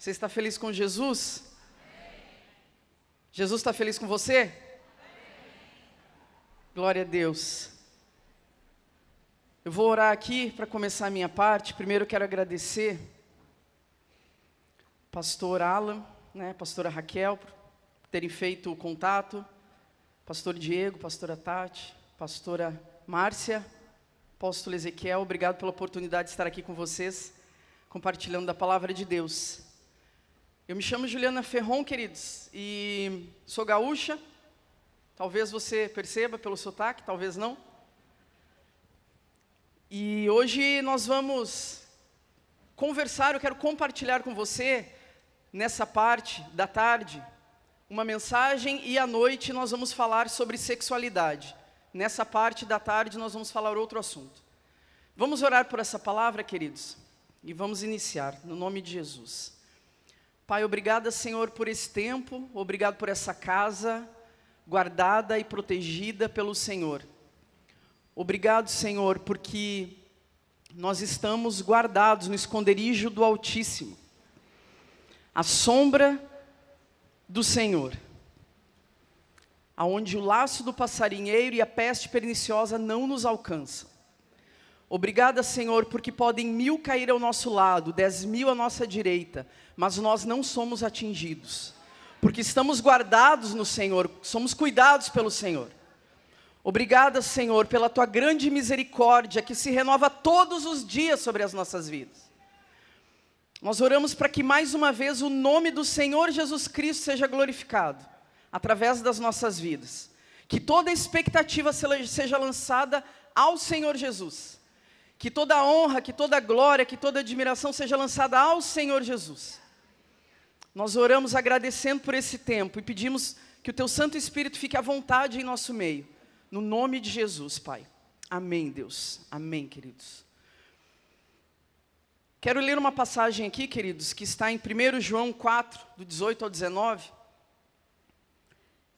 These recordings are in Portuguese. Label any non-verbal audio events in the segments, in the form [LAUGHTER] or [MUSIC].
Você está feliz com Jesus? Jesus está feliz com você? Glória a Deus. Eu vou orar aqui para começar a minha parte. Primeiro eu quero agradecer pastor Alan, né, pastora Raquel, por terem feito o contato, pastor Diego, pastora Tati, pastora Márcia, apóstolo Ezequiel, obrigado pela oportunidade de estar aqui com vocês, compartilhando da palavra de Deus. Eu me chamo Juliana Ferron, queridos, e sou gaúcha. Talvez você perceba pelo sotaque, talvez não. E hoje nós vamos conversar, eu quero compartilhar com você, nessa parte da tarde, uma mensagem e à noite nós vamos falar sobre sexualidade. Nessa parte da tarde nós vamos falar outro assunto. Vamos orar por essa palavra, queridos, e vamos iniciar, no nome de Jesus. Pai, obrigada, Senhor, por esse tempo, obrigado por essa casa guardada e protegida pelo Senhor. Obrigado, Senhor, porque nós estamos guardados no esconderijo do Altíssimo, a sombra do Senhor, aonde o laço do passarinheiro e a peste perniciosa não nos alcançam. Obrigada, Senhor, porque podem mil cair ao nosso lado, dez mil à nossa direita, mas nós não somos atingidos, porque estamos guardados no Senhor, somos cuidados pelo Senhor. Obrigada, Senhor, pela tua grande misericórdia que se renova todos os dias sobre as nossas vidas. Nós oramos para que mais uma vez o nome do Senhor Jesus Cristo seja glorificado através das nossas vidas. Que toda expectativa seja lançada ao Senhor Jesus que toda honra, que toda glória, que toda admiração seja lançada ao Senhor Jesus. Nós oramos agradecendo por esse tempo e pedimos que o teu Santo Espírito fique à vontade em nosso meio. No nome de Jesus, Pai. Amém, Deus. Amém, queridos. Quero ler uma passagem aqui, queridos, que está em 1 João 4, do 18 ao 19.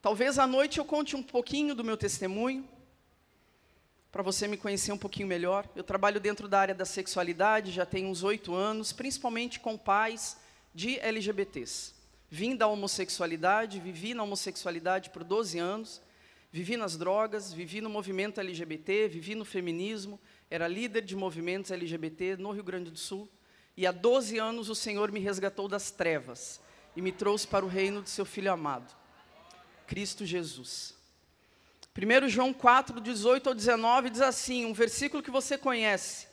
Talvez à noite eu conte um pouquinho do meu testemunho, para você me conhecer um pouquinho melhor. Eu trabalho dentro da área da sexualidade, já tenho uns oito anos, principalmente com pais de LGBTs. Vim da homossexualidade, vivi na homossexualidade por 12 anos, vivi nas drogas, vivi no movimento LGBT, vivi no feminismo, era líder de movimentos LGBT no Rio Grande do Sul. E há 12 anos o Senhor me resgatou das trevas e me trouxe para o reino do seu Filho amado, Cristo Jesus. 1 João 4, 18 ao 19 diz assim: um versículo que você conhece.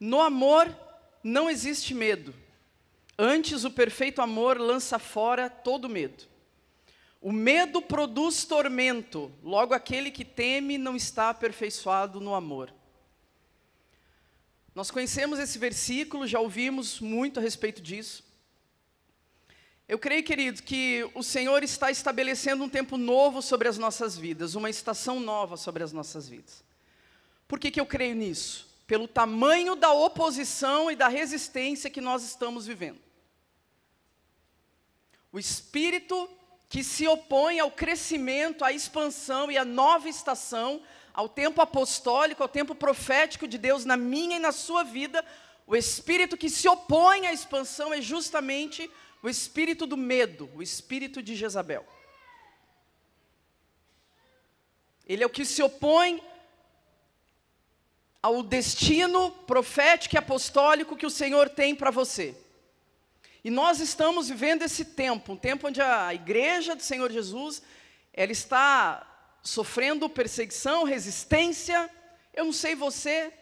No amor não existe medo. Antes, o perfeito amor lança fora todo medo. O medo produz tormento, logo aquele que teme não está aperfeiçoado no amor. Nós conhecemos esse versículo, já ouvimos muito a respeito disso. Eu creio, querido, que o Senhor está estabelecendo um tempo novo sobre as nossas vidas, uma estação nova sobre as nossas vidas. Por que, que eu creio nisso? Pelo tamanho da oposição e da resistência que nós estamos vivendo. O espírito que se opõe ao crescimento, à expansão e à nova estação, ao tempo apostólico, ao tempo profético de Deus na minha e na sua vida, o espírito que se opõe à expansão é justamente o espírito do medo, o espírito de Jezabel. Ele é o que se opõe ao destino profético e apostólico que o Senhor tem para você. E nós estamos vivendo esse tempo, um tempo onde a igreja do Senhor Jesus, ela está sofrendo perseguição, resistência. Eu não sei você,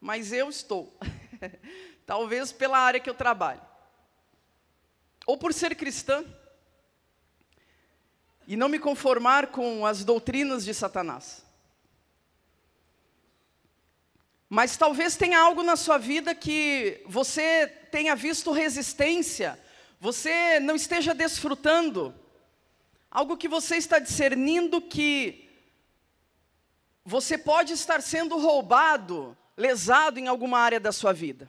mas eu estou. [LAUGHS] Talvez pela área que eu trabalho ou por ser cristã e não me conformar com as doutrinas de Satanás. Mas talvez tenha algo na sua vida que você tenha visto resistência, você não esteja desfrutando, algo que você está discernindo que você pode estar sendo roubado, lesado em alguma área da sua vida.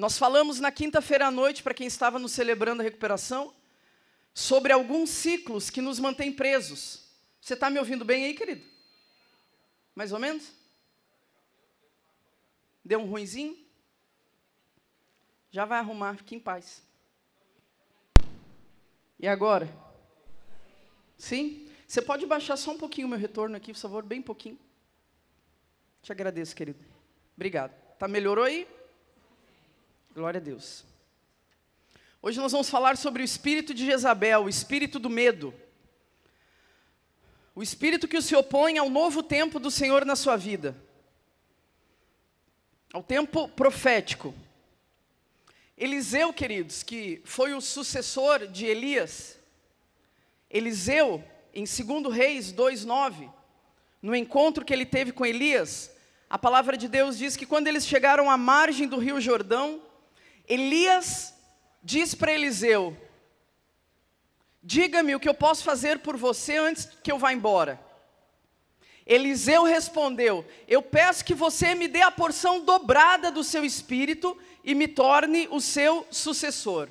Nós falamos na quinta-feira à noite, para quem estava nos celebrando a recuperação, sobre alguns ciclos que nos mantêm presos. Você está me ouvindo bem aí, querido? Mais ou menos? Deu um ruimzinho? Já vai arrumar, fique em paz. E agora? Sim? Você pode baixar só um pouquinho o meu retorno aqui, por favor, bem pouquinho. Te agradeço, querido. Obrigado. Tá melhorou aí? Glória a Deus. Hoje nós vamos falar sobre o espírito de Jezabel, o espírito do medo. O espírito que se opõe ao novo tempo do Senhor na sua vida. Ao tempo profético. Eliseu, queridos, que foi o sucessor de Elias. Eliseu, em 2 Reis 2:9, no encontro que ele teve com Elias, a palavra de Deus diz que quando eles chegaram à margem do Rio Jordão, Elias diz para Eliseu: Diga-me o que eu posso fazer por você antes que eu vá embora. Eliseu respondeu: Eu peço que você me dê a porção dobrada do seu espírito e me torne o seu sucessor.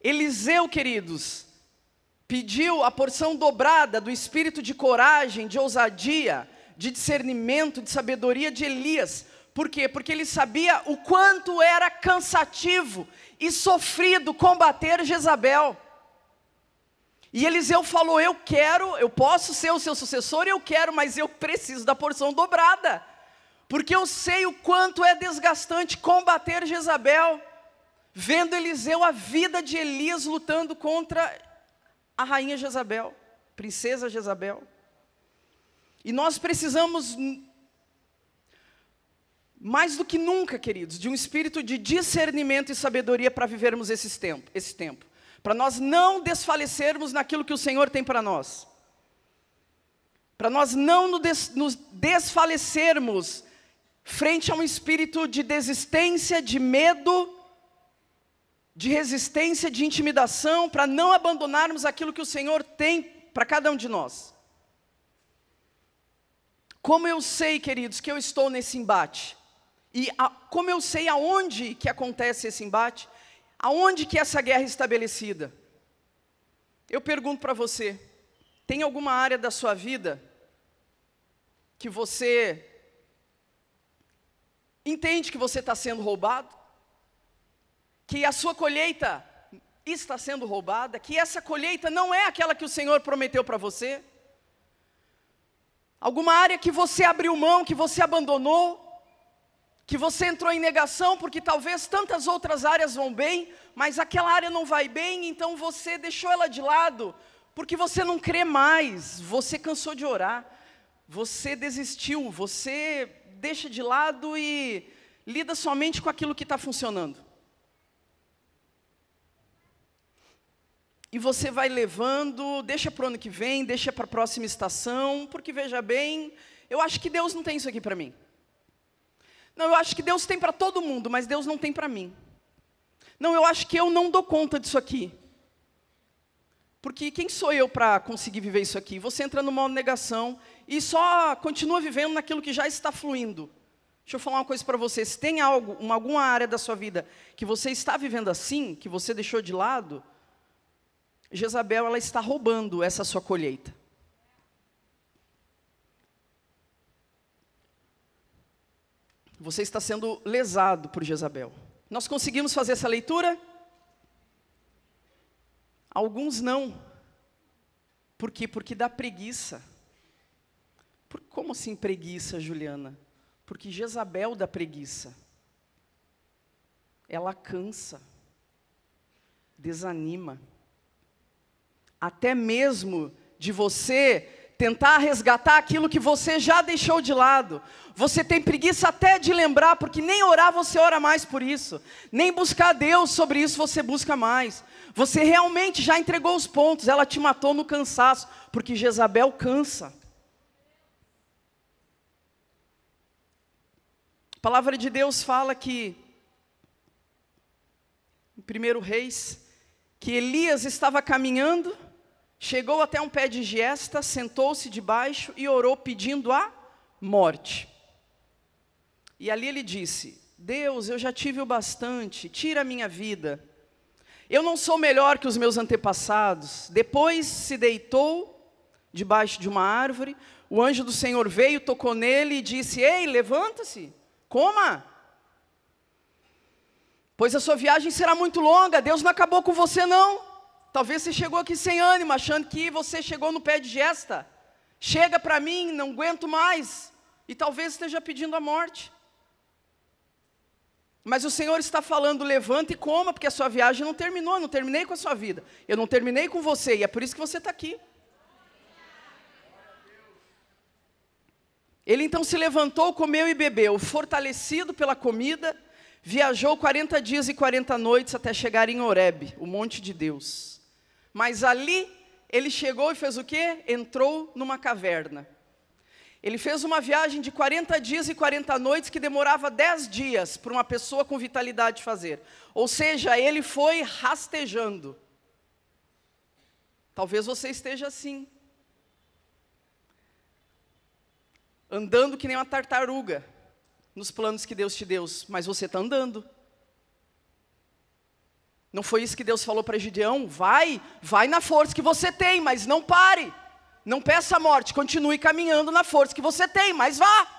Eliseu, queridos, pediu a porção dobrada do espírito de coragem, de ousadia, de discernimento, de sabedoria de Elias, por quê? Porque ele sabia o quanto era cansativo e sofrido combater Jezabel. E Eliseu falou: Eu quero, eu posso ser o seu sucessor, eu quero, mas eu preciso da porção dobrada, porque eu sei o quanto é desgastante combater Jezabel. Vendo Eliseu a vida de Elias lutando contra a rainha Jezabel, princesa Jezabel. E nós precisamos mais do que nunca, queridos, de um espírito de discernimento e sabedoria para vivermos esses tempo, esse tempo. Para nós não desfalecermos naquilo que o Senhor tem para nós. Para nós não nos desfalecermos frente a um espírito de desistência, de medo, de resistência, de intimidação, para não abandonarmos aquilo que o Senhor tem para cada um de nós. Como eu sei, queridos, que eu estou nesse embate? E a, como eu sei aonde que acontece esse embate, aonde que essa guerra é estabelecida? Eu pergunto para você, tem alguma área da sua vida que você entende que você está sendo roubado? Que a sua colheita está sendo roubada? Que essa colheita não é aquela que o Senhor prometeu para você? Alguma área que você abriu mão, que você abandonou? que você entrou em negação porque talvez tantas outras áreas vão bem, mas aquela área não vai bem, então você deixou ela de lado porque você não crê mais, você cansou de orar, você desistiu, você deixa de lado e lida somente com aquilo que está funcionando. E você vai levando, deixa para o ano que vem, deixa para a próxima estação, porque veja bem, eu acho que Deus não tem isso aqui para mim. Não, eu acho que Deus tem para todo mundo, mas Deus não tem para mim. Não, eu acho que eu não dou conta disso aqui. Porque quem sou eu para conseguir viver isso aqui? Você entra numa negação e só continua vivendo naquilo que já está fluindo. Deixa eu falar uma coisa para você. Se tem algo, uma, alguma área da sua vida que você está vivendo assim, que você deixou de lado, Jezabel ela está roubando essa sua colheita. Você está sendo lesado por Jezabel. Nós conseguimos fazer essa leitura? Alguns não. Por quê? Porque dá preguiça. Por, como assim preguiça, Juliana? Porque Jezabel dá preguiça. Ela cansa, desanima. Até mesmo de você tentar resgatar aquilo que você já deixou de lado. Você tem preguiça até de lembrar, porque nem orar você ora mais por isso, nem buscar Deus sobre isso você busca mais. Você realmente já entregou os pontos, ela te matou no cansaço, porque Jezabel cansa. A palavra de Deus fala que, em 1 Reis, que Elias estava caminhando, Chegou até um pé de giesta, sentou-se debaixo e orou pedindo a morte. E ali ele disse: Deus, eu já tive o bastante, tira a minha vida. Eu não sou melhor que os meus antepassados. Depois se deitou debaixo de uma árvore. O anjo do Senhor veio, tocou nele e disse: Ei, levanta-se, coma. Pois a sua viagem será muito longa. Deus não acabou com você, não. Talvez você chegou aqui sem ânimo, achando que você chegou no pé de gesta. Chega para mim, não aguento mais. E talvez esteja pedindo a morte. Mas o Senhor está falando, levanta e coma, porque a sua viagem não terminou, eu não terminei com a sua vida. Eu não terminei com você, e é por isso que você está aqui. Ele então se levantou, comeu e bebeu, fortalecido pela comida, viajou 40 dias e 40 noites até chegar em Horebe, o monte de Deus. Mas ali ele chegou e fez o quê? Entrou numa caverna. Ele fez uma viagem de 40 dias e 40 noites que demorava 10 dias para uma pessoa com vitalidade fazer. Ou seja, ele foi rastejando. Talvez você esteja assim. Andando que nem uma tartaruga nos planos que Deus te deu, mas você está andando. Não foi isso que Deus falou para Gideão? Vai, vai na força que você tem, mas não pare. Não peça a morte, continue caminhando na força que você tem, mas vá.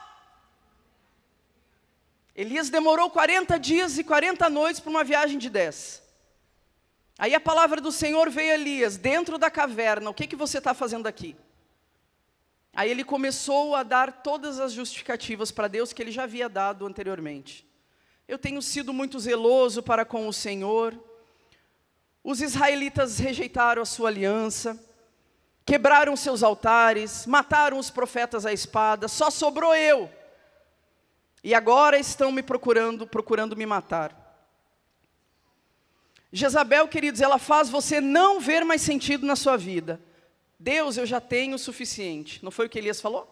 Elias demorou 40 dias e 40 noites para uma viagem de 10. Aí a palavra do Senhor veio a Elias, dentro da caverna, o que, que você está fazendo aqui? Aí ele começou a dar todas as justificativas para Deus que ele já havia dado anteriormente. Eu tenho sido muito zeloso para com o Senhor, os israelitas rejeitaram a sua aliança, quebraram seus altares, mataram os profetas à espada, só sobrou eu. E agora estão me procurando, procurando me matar. Jezabel, queridos, ela faz você não ver mais sentido na sua vida. Deus, eu já tenho o suficiente. Não foi o que Elias falou?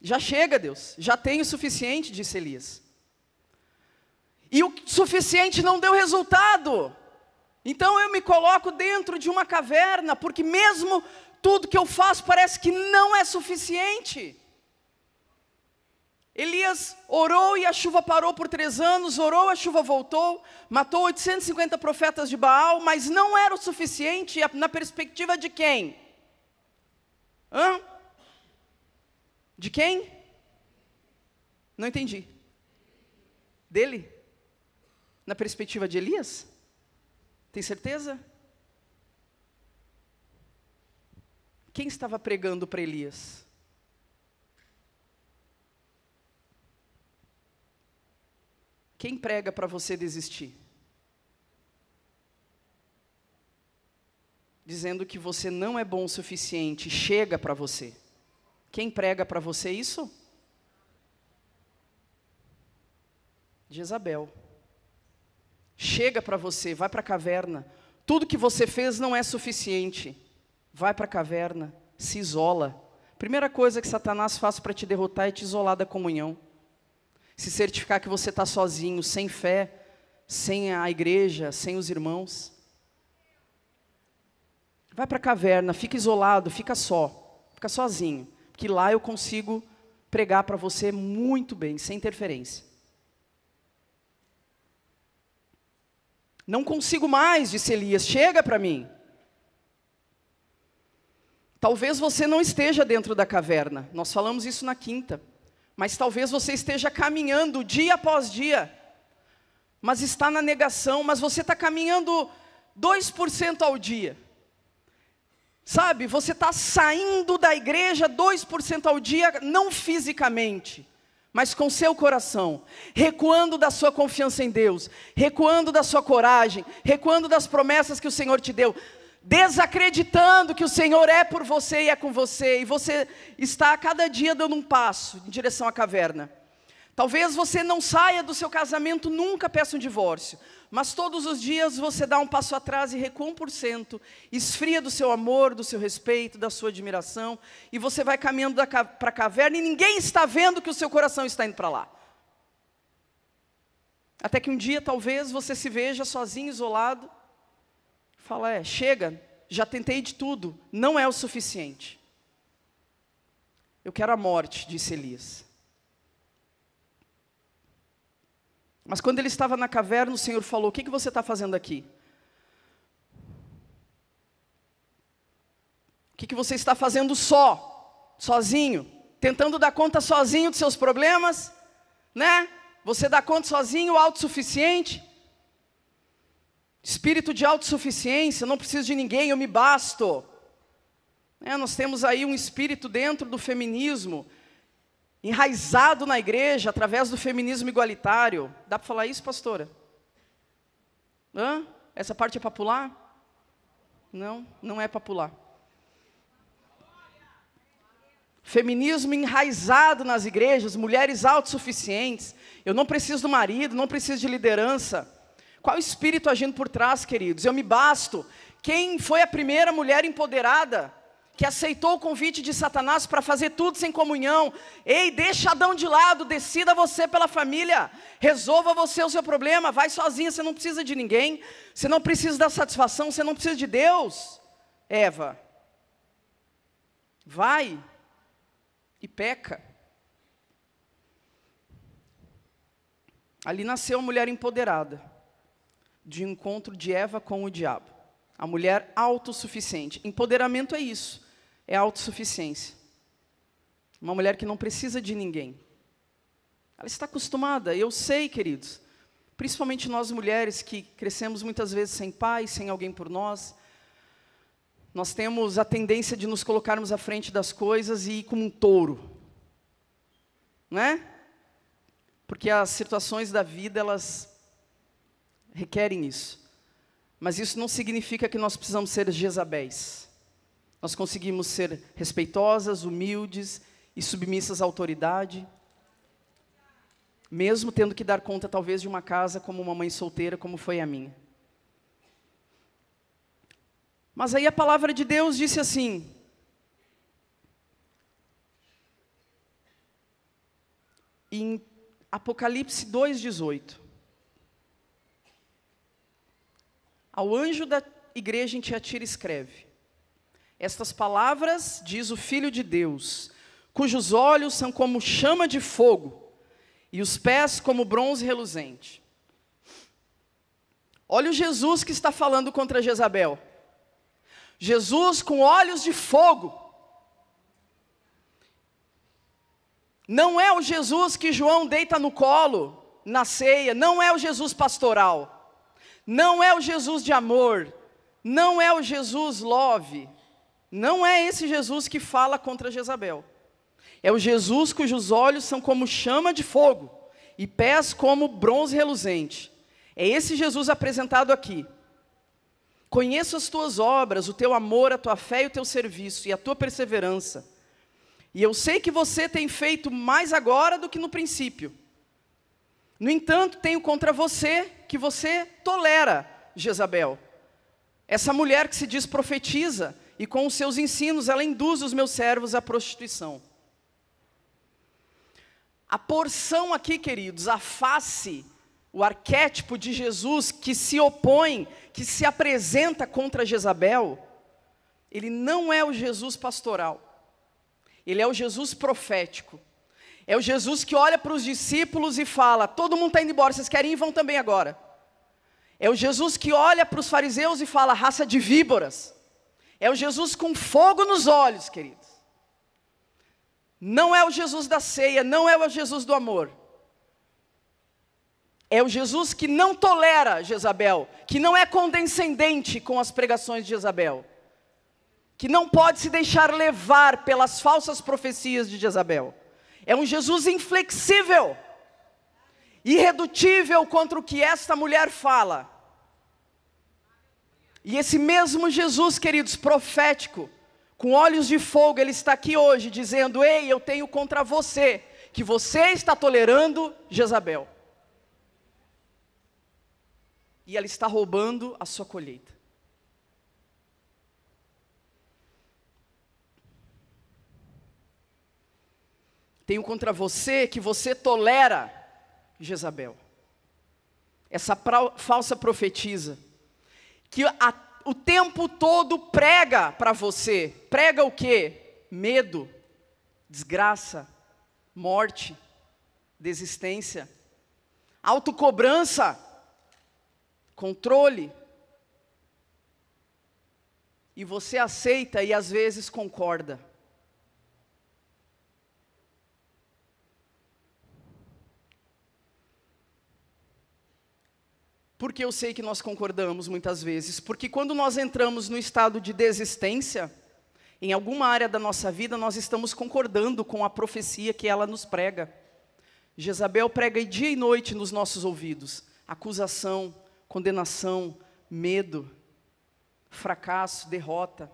Já chega, Deus. Já tenho o suficiente, disse Elias. E o suficiente não deu resultado. Então eu me coloco dentro de uma caverna, porque mesmo tudo que eu faço parece que não é suficiente. Elias orou e a chuva parou por três anos, orou, a chuva voltou, matou 850 profetas de Baal, mas não era o suficiente na perspectiva de quem? Hã? De quem? Não entendi. Dele? Na perspectiva de Elias? Tem certeza? Quem estava pregando para Elias? Quem prega para você desistir? Dizendo que você não é bom o suficiente, chega para você. Quem prega para você isso? Jezabel. Chega para você, vai para a caverna. Tudo que você fez não é suficiente. Vai para a caverna, se isola. Primeira coisa que Satanás faz para te derrotar é te isolar da comunhão. Se certificar que você está sozinho, sem fé, sem a igreja, sem os irmãos. Vai para a caverna, fica isolado, fica só, fica sozinho, porque lá eu consigo pregar para você muito bem, sem interferência. Não consigo mais, disse Elias, chega para mim. Talvez você não esteja dentro da caverna, nós falamos isso na quinta, mas talvez você esteja caminhando dia após dia, mas está na negação, mas você está caminhando 2% ao dia. Sabe, você está saindo da igreja 2% ao dia, não fisicamente, mas com seu coração, recuando da sua confiança em Deus, recuando da sua coragem, recuando das promessas que o Senhor te deu, desacreditando que o Senhor é por você e é com você, e você está a cada dia dando um passo em direção à caverna. Talvez você não saia do seu casamento nunca peça um divórcio mas todos os dias você dá um passo atrás e recua um por cento, esfria do seu amor, do seu respeito, da sua admiração, e você vai caminhando para a caverna e ninguém está vendo que o seu coração está indo para lá. Até que um dia, talvez, você se veja sozinho, isolado, fala: é, chega, já tentei de tudo, não é o suficiente. Eu quero a morte, disse Elias. Mas quando ele estava na caverna, o Senhor falou: O que, que você está fazendo aqui? O que, que você está fazendo só, sozinho? Tentando dar conta sozinho dos seus problemas? Né? Você dá conta sozinho, autossuficiente? Espírito de autossuficiência, não preciso de ninguém, eu me basto. É, nós temos aí um espírito dentro do feminismo enraizado na igreja através do feminismo igualitário. Dá para falar isso, pastora? Hã? Essa parte é para pular? Não, não é para pular. Feminismo enraizado nas igrejas, mulheres autossuficientes. Eu não preciso do marido, não preciso de liderança. Qual o espírito agindo por trás, queridos? Eu me basto. Quem foi a primeira mulher empoderada? que aceitou o convite de Satanás para fazer tudo sem comunhão. Ei, deixa Adão de lado, decida você pela família, resolva você o seu problema, vai sozinha, você não precisa de ninguém, você não precisa da satisfação, você não precisa de Deus. Eva, vai e peca. Ali nasceu a mulher empoderada, de encontro de Eva com o diabo. A mulher autossuficiente. Empoderamento é isso é autossuficiência. Uma mulher que não precisa de ninguém. Ela está acostumada, eu sei, queridos, principalmente nós mulheres que crescemos muitas vezes sem pai, sem alguém por nós. Nós temos a tendência de nos colocarmos à frente das coisas e ir como um touro. Né? Porque as situações da vida, elas requerem isso. Mas isso não significa que nós precisamos ser Jezabéis. Nós conseguimos ser respeitosas, humildes e submissas à autoridade, mesmo tendo que dar conta, talvez, de uma casa como uma mãe solteira, como foi a minha. Mas aí a palavra de Deus disse assim: em Apocalipse 2,18. Ao anjo da igreja em Tiatira escreve: estas palavras diz o Filho de Deus, cujos olhos são como chama de fogo e os pés como bronze reluzente. Olha o Jesus que está falando contra Jezabel. Jesus com olhos de fogo. Não é o Jesus que João deita no colo na ceia, não é o Jesus pastoral. Não é o Jesus de amor, não é o Jesus love, não é esse Jesus que fala contra Jezabel. É o Jesus cujos olhos são como chama de fogo e pés como bronze reluzente. É esse Jesus apresentado aqui. Conheço as tuas obras, o teu amor, a tua fé e o teu serviço e a tua perseverança. E eu sei que você tem feito mais agora do que no princípio. No entanto, tenho contra você que você tolera Jezabel. Essa mulher que se diz profetiza, e com os seus ensinos ela induz os meus servos à prostituição. A porção aqui, queridos, a face, o arquétipo de Jesus que se opõe, que se apresenta contra Jezabel, ele não é o Jesus pastoral, ele é o Jesus profético. É o Jesus que olha para os discípulos e fala: todo mundo está indo embora, vocês querem ir, vão também agora. É o Jesus que olha para os fariseus e fala: raça de víboras. É o Jesus com fogo nos olhos, queridos. Não é o Jesus da ceia, não é o Jesus do amor. É o Jesus que não tolera Jezabel, que não é condescendente com as pregações de Jezabel, que não pode se deixar levar pelas falsas profecias de Jezabel. É um Jesus inflexível, irredutível contra o que esta mulher fala. E esse mesmo Jesus, queridos, profético, com olhos de fogo, ele está aqui hoje dizendo: Ei, eu tenho contra você, que você está tolerando Jezabel. E ela está roubando a sua colheita. Tenho contra você que você tolera Jezabel, essa falsa profetisa que a, o tempo todo prega para você. Prega o quê? Medo, desgraça, morte, desistência, autocobrança, controle. E você aceita e às vezes concorda. porque eu sei que nós concordamos muitas vezes, porque quando nós entramos no estado de desistência, em alguma área da nossa vida, nós estamos concordando com a profecia que ela nos prega. Jezabel prega dia e noite nos nossos ouvidos acusação, condenação, medo, fracasso, derrota.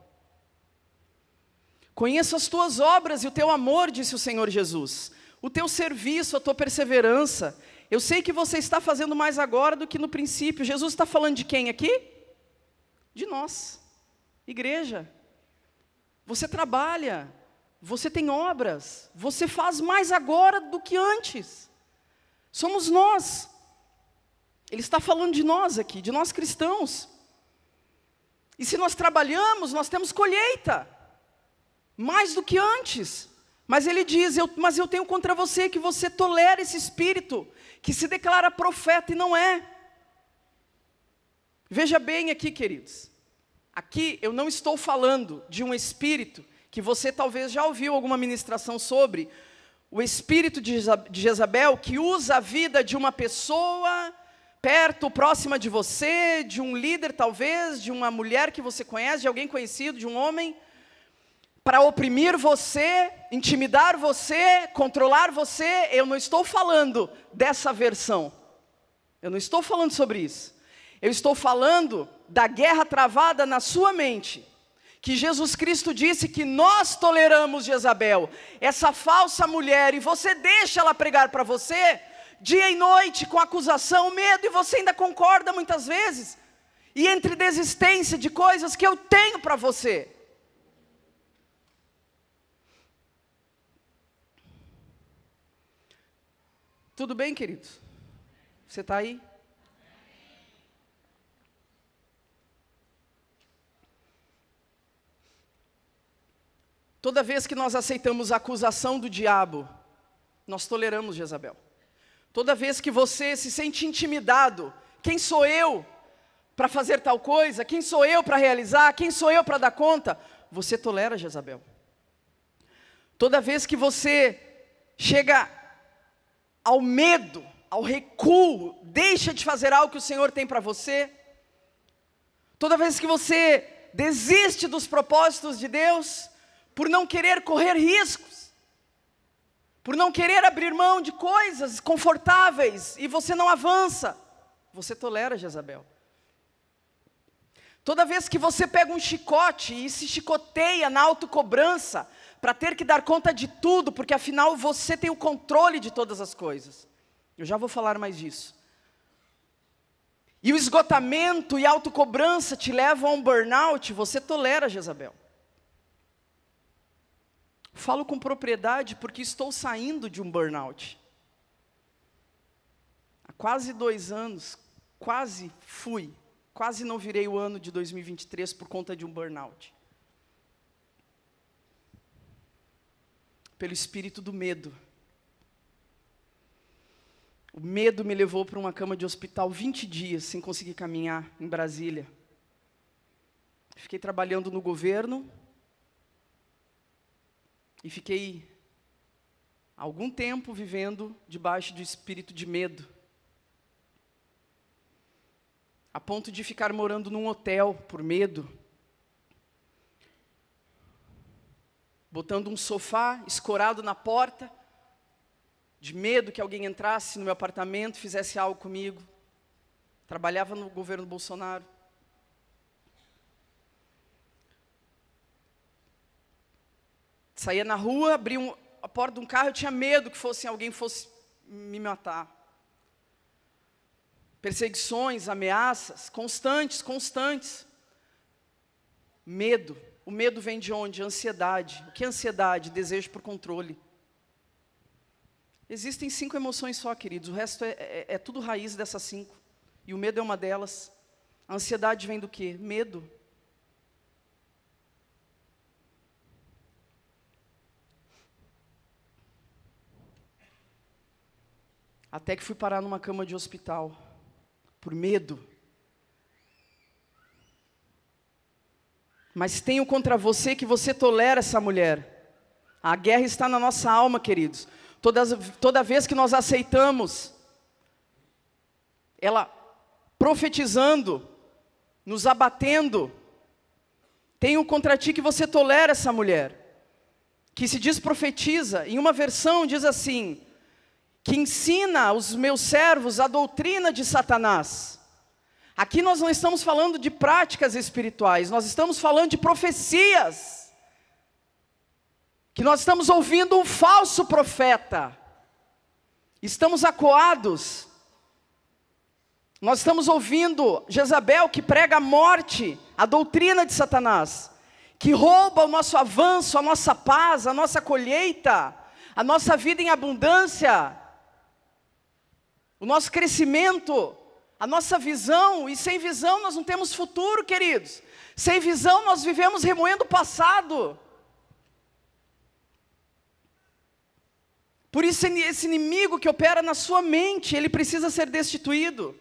Conheço as tuas obras e o teu amor, disse o Senhor Jesus, o teu serviço, a tua perseverança, eu sei que você está fazendo mais agora do que no princípio. Jesus está falando de quem aqui? De nós, igreja. Você trabalha, você tem obras, você faz mais agora do que antes. Somos nós. Ele está falando de nós aqui, de nós cristãos. E se nós trabalhamos, nós temos colheita, mais do que antes. Mas ele diz: eu, Mas eu tenho contra você que você tolera esse espírito que se declara profeta e não é. Veja bem aqui, queridos. Aqui eu não estou falando de um espírito que você talvez já ouviu alguma ministração sobre, o espírito de Jezabel que usa a vida de uma pessoa perto, próxima de você, de um líder talvez, de uma mulher que você conhece, de alguém conhecido, de um homem, para oprimir você, intimidar você, controlar você. Eu não estou falando dessa versão. Eu não estou falando sobre isso. Eu estou falando da guerra travada na sua mente. Que Jesus Cristo disse que nós toleramos Jezabel, essa falsa mulher, e você deixa ela pregar para você, dia e noite, com acusação, medo, e você ainda concorda muitas vezes, e entre desistência de coisas que eu tenho para você. Tudo bem, queridos? Você está aí? Toda vez que nós aceitamos a acusação do diabo, nós toleramos Jezabel. Toda vez que você se sente intimidado, quem sou eu para fazer tal coisa? Quem sou eu para realizar? Quem sou eu para dar conta? Você tolera Jezabel. Toda vez que você chega ao medo, ao recuo, deixa de fazer algo que o Senhor tem para você. Toda vez que você desiste dos propósitos de Deus, por não querer correr riscos, por não querer abrir mão de coisas confortáveis e você não avança, você tolera Jezabel. Toda vez que você pega um chicote e se chicoteia na autocobrança, para ter que dar conta de tudo, porque afinal você tem o controle de todas as coisas. Eu já vou falar mais disso. E o esgotamento e a autocobrança te levam a um burnout, você tolera Jezabel. Falo com propriedade porque estou saindo de um burnout. Há quase dois anos, quase fui, quase não virei o ano de 2023 por conta de um burnout. pelo espírito do medo. O medo me levou para uma cama de hospital 20 dias sem conseguir caminhar em Brasília. Fiquei trabalhando no governo e fiquei algum tempo vivendo debaixo do espírito de medo. A ponto de ficar morando num hotel por medo botando um sofá escorado na porta, de medo que alguém entrasse no meu apartamento, fizesse algo comigo. Trabalhava no governo Bolsonaro. Saía na rua, abria um, a porta de um carro, eu tinha medo que fosse alguém fosse me matar. Perseguições, ameaças, constantes, constantes. Medo. O medo vem de onde? Ansiedade. O que é ansiedade? Desejo por controle. Existem cinco emoções só, queridos. O resto é, é, é tudo raiz dessas cinco. E o medo é uma delas. A ansiedade vem do quê? Medo. Até que fui parar numa cama de hospital por medo Mas tenho contra você que você tolera essa mulher. A guerra está na nossa alma, queridos. Toda, toda vez que nós aceitamos, ela profetizando, nos abatendo, tenho contra ti que você tolera essa mulher, que se diz profetiza, em uma versão diz assim: que ensina os meus servos a doutrina de Satanás. Aqui nós não estamos falando de práticas espirituais, nós estamos falando de profecias. Que nós estamos ouvindo um falso profeta. Estamos acuados. Nós estamos ouvindo Jezabel que prega a morte, a doutrina de Satanás, que rouba o nosso avanço, a nossa paz, a nossa colheita, a nossa vida em abundância, o nosso crescimento a nossa visão, e sem visão nós não temos futuro, queridos. Sem visão nós vivemos remoendo o passado. Por isso, esse inimigo que opera na sua mente, ele precisa ser destituído.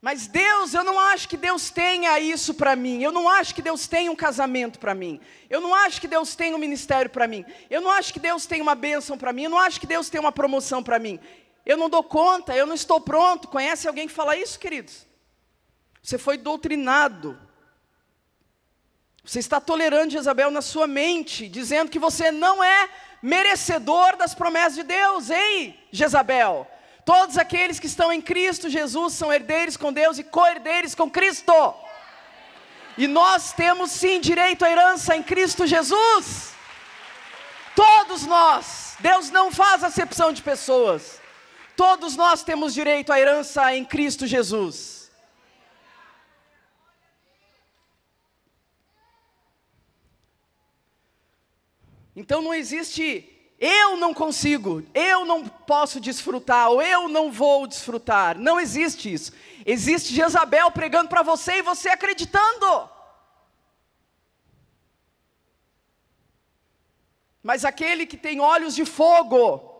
Mas Deus, eu não acho que Deus tenha isso para mim. Eu não acho que Deus tenha um casamento para mim. Eu não acho que Deus tenha um ministério para mim. Eu não acho que Deus tenha uma bênção para mim. Eu não acho que Deus tenha uma promoção para mim eu não dou conta, eu não estou pronto. Conhece alguém que fala isso, queridos? Você foi doutrinado. Você está tolerando Jezabel na sua mente, dizendo que você não é merecedor das promessas de Deus. Ei, Jezabel, todos aqueles que estão em Cristo Jesus são herdeiros com Deus e co-herdeiros com Cristo. E nós temos sim direito à herança em Cristo Jesus. Todos nós. Deus não faz acepção de pessoas. Todos nós temos direito à herança em Cristo Jesus. Então não existe eu não consigo, eu não posso desfrutar, ou eu não vou desfrutar. Não existe isso. Existe Jezabel pregando para você e você acreditando. Mas aquele que tem olhos de fogo,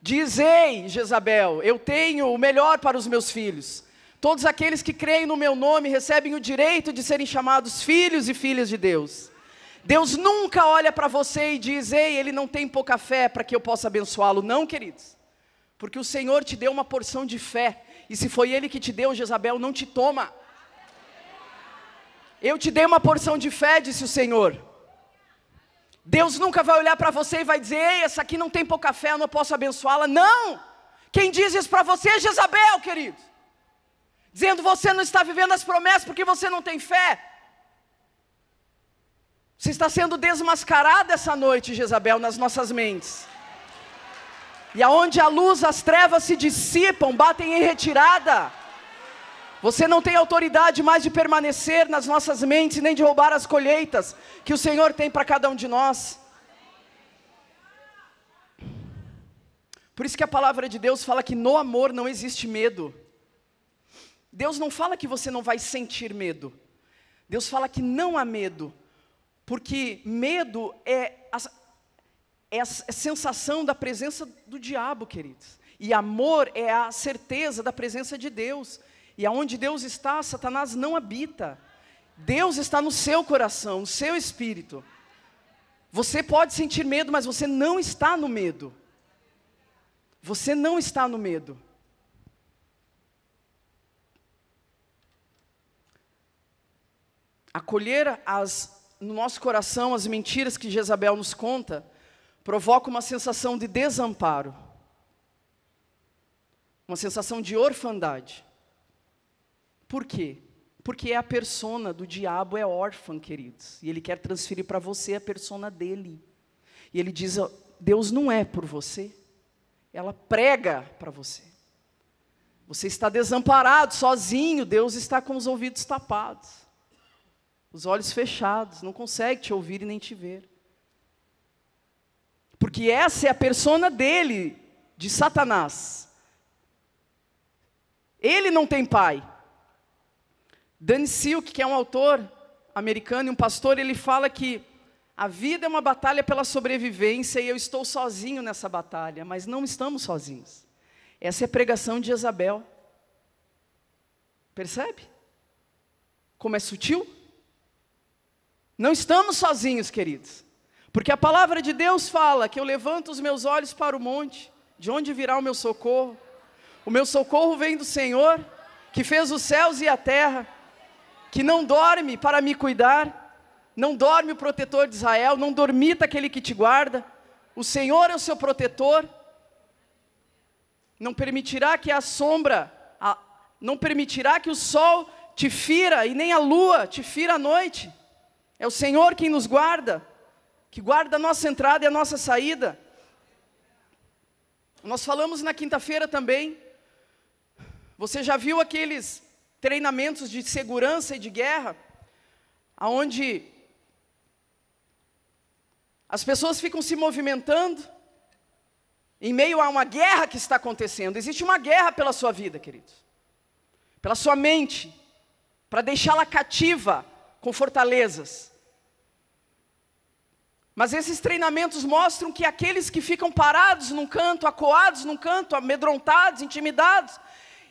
Dizei, Jezabel, eu tenho o melhor para os meus filhos. Todos aqueles que creem no meu nome recebem o direito de serem chamados filhos e filhas de Deus. Deus nunca olha para você e diz: Ei, ele não tem pouca fé para que eu possa abençoá-lo. Não, queridos. Porque o Senhor te deu uma porção de fé. E se foi ele que te deu, Jezabel, não te toma. Eu te dei uma porção de fé, disse o Senhor. Deus nunca vai olhar para você e vai dizer: Ei, essa aqui não tem pouca fé, eu não posso abençoá-la. Não! Quem diz isso para você é Jezabel, querido. Dizendo: Você não está vivendo as promessas porque você não tem fé. Você está sendo desmascarada essa noite, Jezabel, nas nossas mentes. E aonde a luz, as trevas se dissipam, batem em retirada. Você não tem autoridade mais de permanecer nas nossas mentes, nem de roubar as colheitas que o Senhor tem para cada um de nós. Por isso que a palavra de Deus fala que no amor não existe medo. Deus não fala que você não vai sentir medo. Deus fala que não há medo, porque medo é a, é a sensação da presença do diabo, queridos. E amor é a certeza da presença de Deus. E aonde Deus está, Satanás não habita. Deus está no seu coração, no seu espírito. Você pode sentir medo, mas você não está no medo. Você não está no medo. Acolher as, no nosso coração as mentiras que Jezabel nos conta provoca uma sensação de desamparo, uma sensação de orfandade. Por quê? Porque a persona do diabo é órfã, queridos, e ele quer transferir para você a persona dele. E ele diz: Deus não é por você, ela prega para você. Você está desamparado, sozinho, Deus está com os ouvidos tapados, os olhos fechados, não consegue te ouvir e nem te ver. Porque essa é a persona dele, de Satanás. Ele não tem pai. Dan Silk, que é um autor americano e um pastor, ele fala que a vida é uma batalha pela sobrevivência e eu estou sozinho nessa batalha, mas não estamos sozinhos. Essa é a pregação de Isabel. Percebe? Como é sutil? Não estamos sozinhos, queridos. Porque a palavra de Deus fala que eu levanto os meus olhos para o monte, de onde virá o meu socorro? O meu socorro vem do Senhor, que fez os céus e a terra que não dorme para me cuidar, não dorme o protetor de Israel, não dormita aquele que te guarda, o Senhor é o seu protetor, não permitirá que a sombra, a, não permitirá que o sol te fira e nem a lua te fira à noite, é o Senhor quem nos guarda, que guarda a nossa entrada e a nossa saída. Nós falamos na quinta-feira também, você já viu aqueles treinamentos de segurança e de guerra, aonde as pessoas ficam se movimentando em meio a uma guerra que está acontecendo. Existe uma guerra pela sua vida, queridos. Pela sua mente, para deixá-la cativa com fortalezas. Mas esses treinamentos mostram que aqueles que ficam parados num canto, acuados num canto, amedrontados, intimidados,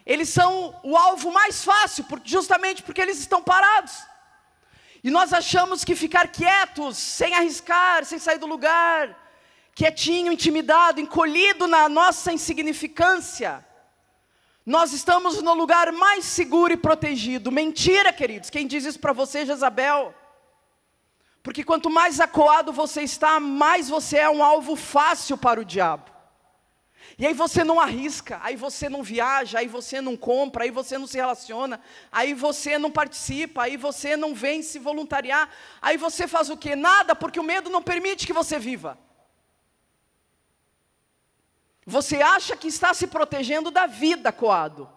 eles são o alvo mais fácil, justamente porque eles estão parados. E nós achamos que ficar quietos, sem arriscar, sem sair do lugar, quietinho, intimidado, encolhido na nossa insignificância, nós estamos no lugar mais seguro e protegido. Mentira, queridos. Quem diz isso para você, Jezabel? Porque quanto mais acuado você está, mais você é um alvo fácil para o diabo. E aí você não arrisca, aí você não viaja, aí você não compra, aí você não se relaciona, aí você não participa, aí você não vem se voluntariar, aí você faz o quê? Nada, porque o medo não permite que você viva. Você acha que está se protegendo da vida, coado.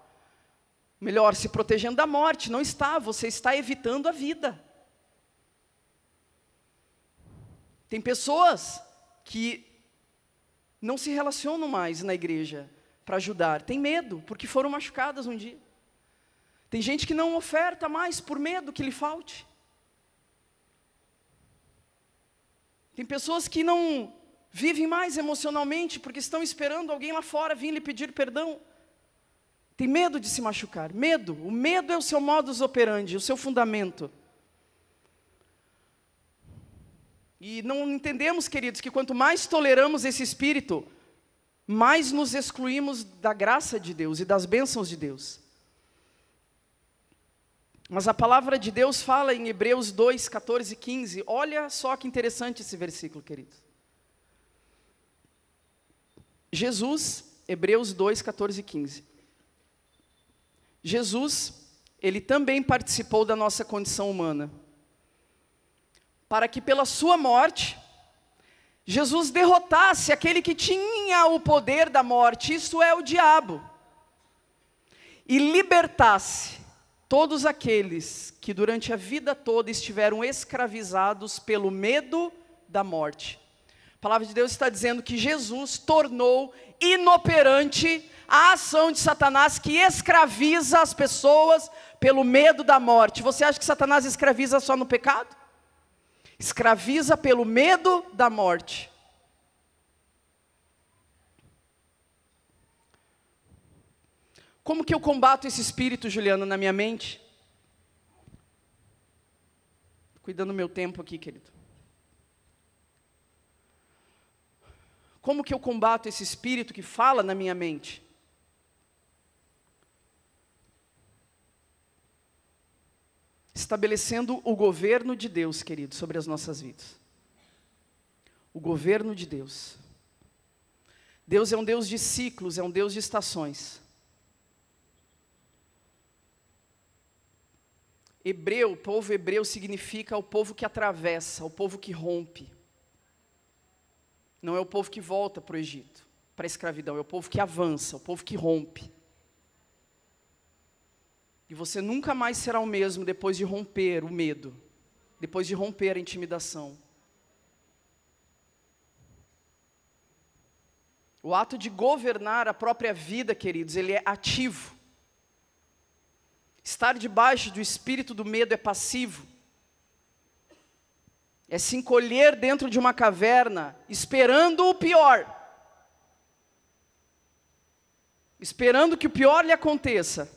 Melhor, se protegendo da morte, não está, você está evitando a vida. Tem pessoas que não se relacionam mais na igreja para ajudar. Tem medo, porque foram machucadas um dia. Tem gente que não oferta mais por medo que lhe falte. Tem pessoas que não vivem mais emocionalmente porque estão esperando alguém lá fora vir lhe pedir perdão. Tem medo de se machucar, medo. O medo é o seu modus operandi, o seu fundamento. E não entendemos, queridos, que quanto mais toleramos esse espírito, mais nos excluímos da graça de Deus e das bênçãos de Deus. Mas a palavra de Deus fala em Hebreus 2, 14 e 15. Olha só que interessante esse versículo, queridos. Jesus, Hebreus 2, 14 e 15. Jesus, ele também participou da nossa condição humana para que pela sua morte Jesus derrotasse aquele que tinha o poder da morte, isto é, o diabo, e libertasse todos aqueles que durante a vida toda estiveram escravizados pelo medo da morte. A palavra de Deus está dizendo que Jesus tornou inoperante a ação de Satanás que escraviza as pessoas pelo medo da morte. Você acha que Satanás escraviza só no pecado? escraviza pelo medo da morte. Como que eu combato esse espírito, Juliano, na minha mente? Cuidando do meu tempo aqui, querido. Como que eu combato esse espírito que fala na minha mente? estabelecendo o governo de Deus, querido, sobre as nossas vidas. O governo de Deus. Deus é um Deus de ciclos, é um Deus de estações. Hebreu, povo hebreu significa o povo que atravessa, o povo que rompe. Não é o povo que volta para o Egito, para a escravidão, é o povo que avança, o povo que rompe. E você nunca mais será o mesmo depois de romper o medo, depois de romper a intimidação. O ato de governar a própria vida, queridos, ele é ativo. Estar debaixo do espírito do medo é passivo. É se encolher dentro de uma caverna, esperando o pior. Esperando que o pior lhe aconteça.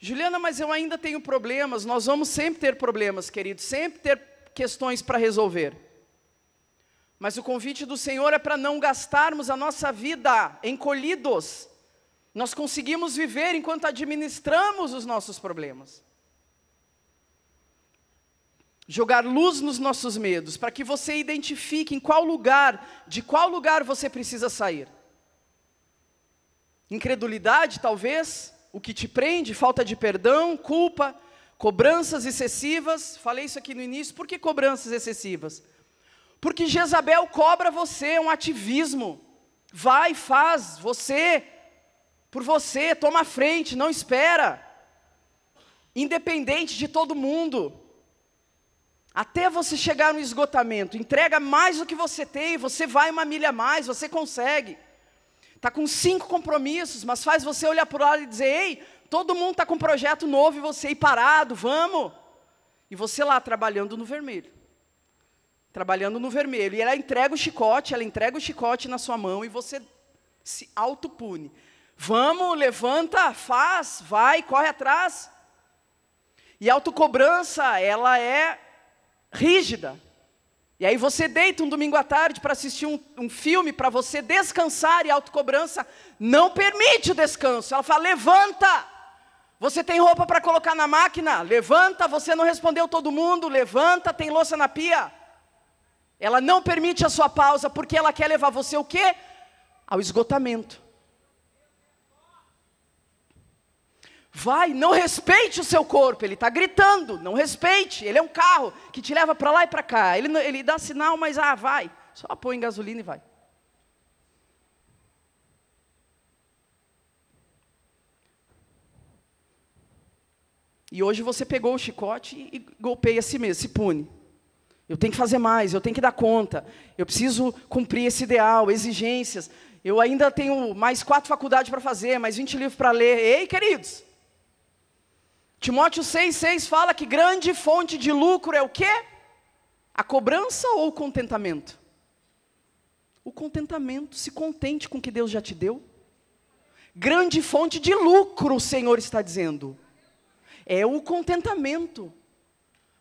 Juliana, mas eu ainda tenho problemas. Nós vamos sempre ter problemas, querido, sempre ter questões para resolver. Mas o convite do Senhor é para não gastarmos a nossa vida encolhidos. Nós conseguimos viver enquanto administramos os nossos problemas. Jogar luz nos nossos medos, para que você identifique em qual lugar, de qual lugar você precisa sair. Incredulidade, talvez, o que te prende, falta de perdão, culpa, cobranças excessivas. Falei isso aqui no início, por que cobranças excessivas? Porque Jezabel cobra você, um ativismo. Vai, faz, você, por você, toma a frente, não espera. Independente de todo mundo. Até você chegar no esgotamento, entrega mais do que você tem, você vai uma milha a mais, você consegue está com cinco compromissos, mas faz você olhar para o lado e dizer: ei, todo mundo está com um projeto novo e você aí parado, vamos. E você lá trabalhando no vermelho. Trabalhando no vermelho. E ela entrega o chicote, ela entrega o chicote na sua mão e você se autopune. Vamos, levanta, faz, vai, corre atrás. E a autocobrança, ela é rígida. E aí você deita um domingo à tarde para assistir um, um filme, para você descansar, e a autocobrança não permite o descanso. Ela fala, levanta! Você tem roupa para colocar na máquina? Levanta, você não respondeu todo mundo, levanta, tem louça na pia. Ela não permite a sua pausa, porque ela quer levar você o quê? Ao esgotamento. Vai, não respeite o seu corpo. Ele está gritando, não respeite. Ele é um carro que te leva para lá e para cá. Ele, ele dá sinal, mas ah, vai. Só põe gasolina e vai. E hoje você pegou o chicote e golpeia a si mesmo, se pune. Eu tenho que fazer mais, eu tenho que dar conta. Eu preciso cumprir esse ideal, exigências. Eu ainda tenho mais quatro faculdades para fazer, mais 20 livros para ler. Ei, queridos, Timóteo 6,6 fala que grande fonte de lucro é o quê? A cobrança ou o contentamento? O contentamento, se contente com o que Deus já te deu. Grande fonte de lucro, o Senhor está dizendo. É o contentamento.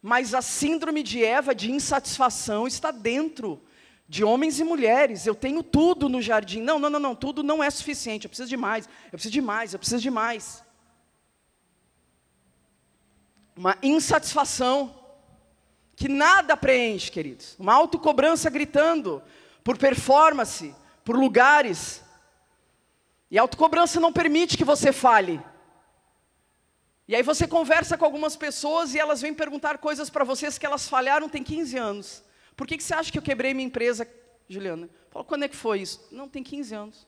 Mas a síndrome de Eva de insatisfação está dentro de homens e mulheres. Eu tenho tudo no jardim. Não, não, não, não, tudo não é suficiente. Eu preciso de mais. Eu preciso de mais. Eu preciso de mais uma insatisfação que nada preenche, queridos. Uma autocobrança gritando por performance, por lugares. E a autocobrança não permite que você fale. E aí você conversa com algumas pessoas e elas vêm perguntar coisas para vocês que elas falharam tem 15 anos. Por que, que você acha que eu quebrei minha empresa, Juliana? Fala, quando é que foi isso? Não, tem 15 anos.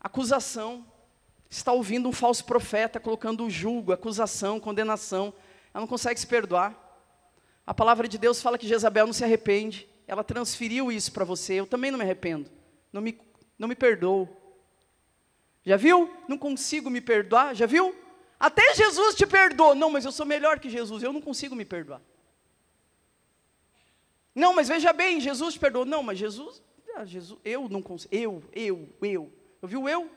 Acusação está ouvindo um falso profeta colocando o julgo, acusação, condenação. Ela não consegue se perdoar. A palavra de Deus fala que Jezabel não se arrepende. Ela transferiu isso para você. Eu também não me arrependo. Não me, não me perdoo. Já viu? Não consigo me perdoar. Já viu? Até Jesus te perdoou. Não, mas eu sou melhor que Jesus. Eu não consigo me perdoar. Não, mas veja bem, Jesus te perdoou. Não, mas Jesus, ah, Jesus eu não consigo. Eu, eu, eu. Eu eu?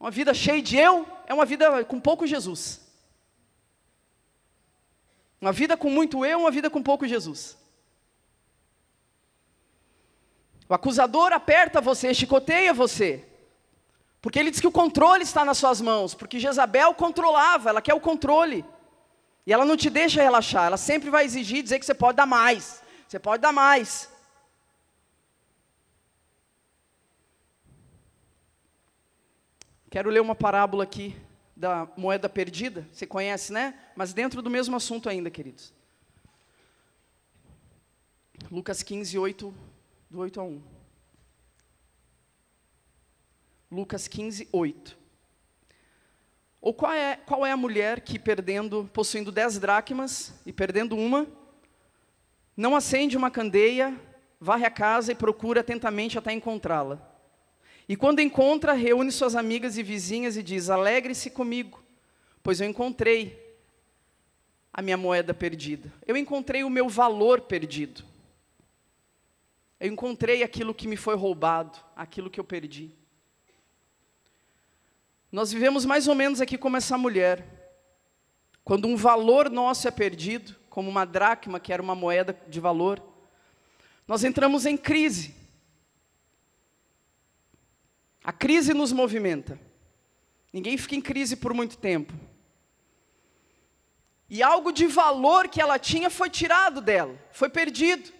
Uma vida cheia de eu é uma vida com pouco Jesus. Uma vida com muito eu, uma vida com pouco Jesus. O acusador aperta você, chicoteia você. Porque ele diz que o controle está nas suas mãos, porque Jezabel controlava, ela quer o controle. E ela não te deixa relaxar, ela sempre vai exigir dizer que você pode dar mais. Você pode dar mais. Quero ler uma parábola aqui da moeda perdida. Você conhece, né? Mas dentro do mesmo assunto ainda, queridos. Lucas 15, 8, do 8 a 1. Lucas 15, 8. Ou qual é, qual é a mulher que, perdendo, possuindo dez dracmas e perdendo uma, não acende uma candeia, varre a casa e procura atentamente até encontrá-la? E quando encontra, reúne suas amigas e vizinhas e diz: Alegre-se comigo, pois eu encontrei a minha moeda perdida. Eu encontrei o meu valor perdido. Eu encontrei aquilo que me foi roubado, aquilo que eu perdi. Nós vivemos mais ou menos aqui como essa mulher. Quando um valor nosso é perdido, como uma dracma, que era uma moeda de valor, nós entramos em crise. A crise nos movimenta. Ninguém fica em crise por muito tempo. E algo de valor que ela tinha foi tirado dela, foi perdido.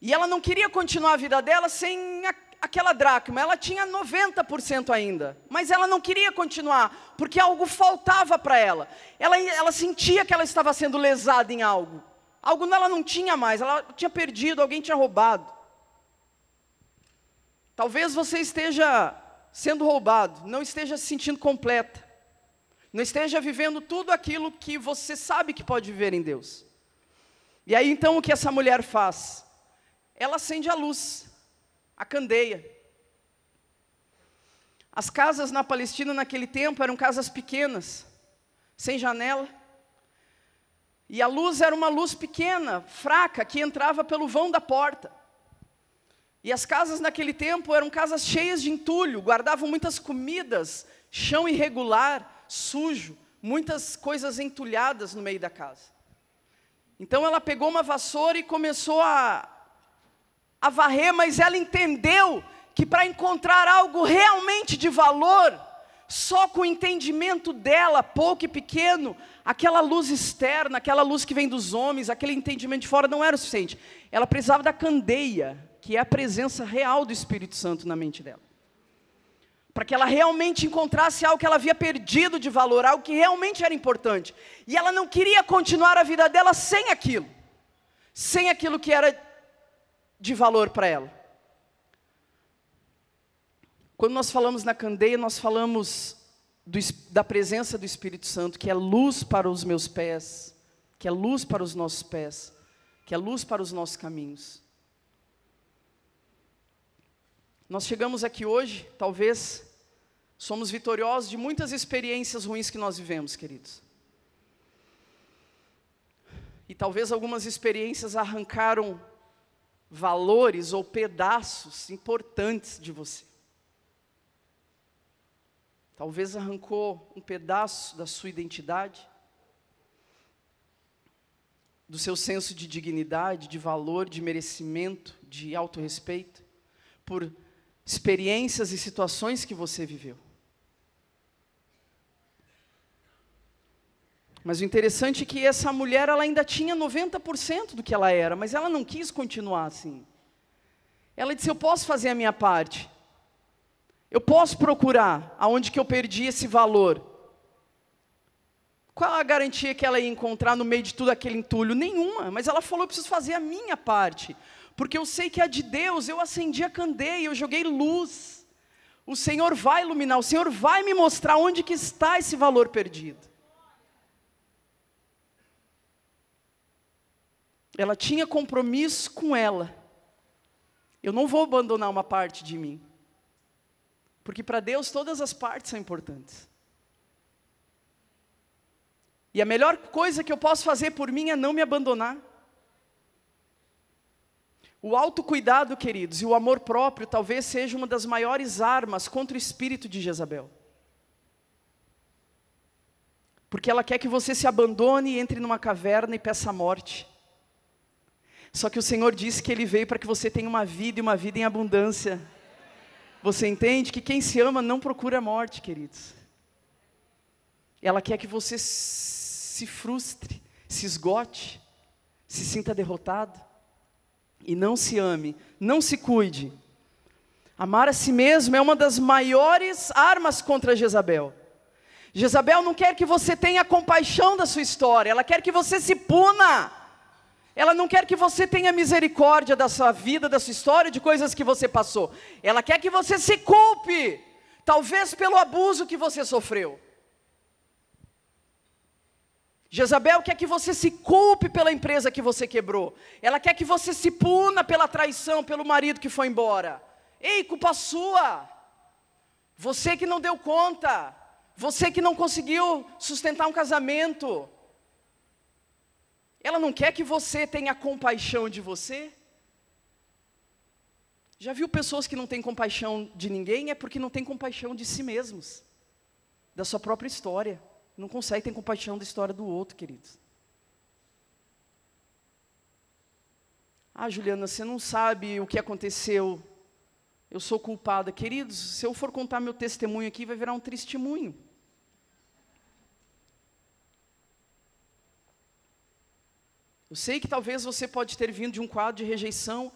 E ela não queria continuar a vida dela sem a, aquela dracma. Ela tinha 90% ainda, mas ela não queria continuar, porque algo faltava para ela. ela. Ela sentia que ela estava sendo lesada em algo. Algo ela não tinha mais, ela tinha perdido, alguém tinha roubado. Talvez você esteja sendo roubado, não esteja se sentindo completa, não esteja vivendo tudo aquilo que você sabe que pode viver em Deus. E aí então o que essa mulher faz? Ela acende a luz, a candeia. As casas na Palestina naquele tempo eram casas pequenas, sem janela. E a luz era uma luz pequena, fraca, que entrava pelo vão da porta. E as casas naquele tempo eram casas cheias de entulho, guardavam muitas comidas, chão irregular, sujo, muitas coisas entulhadas no meio da casa. Então ela pegou uma vassoura e começou a, a varrer, mas ela entendeu que para encontrar algo realmente de valor, só com o entendimento dela, pouco e pequeno, aquela luz externa, aquela luz que vem dos homens, aquele entendimento de fora não era o suficiente. Ela precisava da candeia, que é a presença real do Espírito Santo na mente dela. Para que ela realmente encontrasse algo que ela havia perdido de valor, algo que realmente era importante. E ela não queria continuar a vida dela sem aquilo, sem aquilo que era de valor para ela. Quando nós falamos na candeia, nós falamos do, da presença do Espírito Santo, que é luz para os meus pés, que é luz para os nossos pés, que é luz para os nossos caminhos. Nós chegamos aqui hoje, talvez somos vitoriosos de muitas experiências ruins que nós vivemos, queridos. E talvez algumas experiências arrancaram valores ou pedaços importantes de você. Talvez arrancou um pedaço da sua identidade, do seu senso de dignidade, de valor, de merecimento, de autorrespeito, por experiências e situações que você viveu. Mas o interessante é que essa mulher ela ainda tinha 90% do que ela era, mas ela não quis continuar assim. Ela disse: "Eu posso fazer a minha parte. Eu posso procurar aonde que eu perdi esse valor." Qual a garantia que ela ia encontrar no meio de tudo aquele entulho? Nenhuma, mas ela falou: "Eu preciso fazer a minha parte porque eu sei que a de Deus, eu acendi a candeia, eu joguei luz. O Senhor vai iluminar, o Senhor vai me mostrar onde que está esse valor perdido. Ela tinha compromisso com ela. Eu não vou abandonar uma parte de mim. Porque para Deus todas as partes são importantes. E a melhor coisa que eu posso fazer por mim é não me abandonar. O autocuidado, queridos, e o amor próprio talvez seja uma das maiores armas contra o espírito de Jezabel. Porque ela quer que você se abandone e entre numa caverna e peça a morte. Só que o Senhor disse que Ele veio para que você tenha uma vida e uma vida em abundância. Você entende que quem se ama não procura a morte, queridos. Ela quer que você se frustre, se esgote, se sinta derrotado e não se ame, não se cuide. Amar a si mesmo é uma das maiores armas contra Jezabel. Jezabel não quer que você tenha compaixão da sua história, ela quer que você se puna. Ela não quer que você tenha misericórdia da sua vida, da sua história, de coisas que você passou. Ela quer que você se culpe, talvez pelo abuso que você sofreu. Jezabel quer que você se culpe pela empresa que você quebrou. Ela quer que você se puna pela traição, pelo marido que foi embora. Ei, culpa sua. Você que não deu conta. Você que não conseguiu sustentar um casamento. Ela não quer que você tenha compaixão de você. Já viu pessoas que não têm compaixão de ninguém? É porque não têm compaixão de si mesmos, da sua própria história. Não consegue ter compaixão da história do outro, queridos. Ah, Juliana, você não sabe o que aconteceu. Eu sou culpada. Queridos, se eu for contar meu testemunho aqui, vai virar um testemunho. Eu sei que talvez você pode ter vindo de um quadro de rejeição.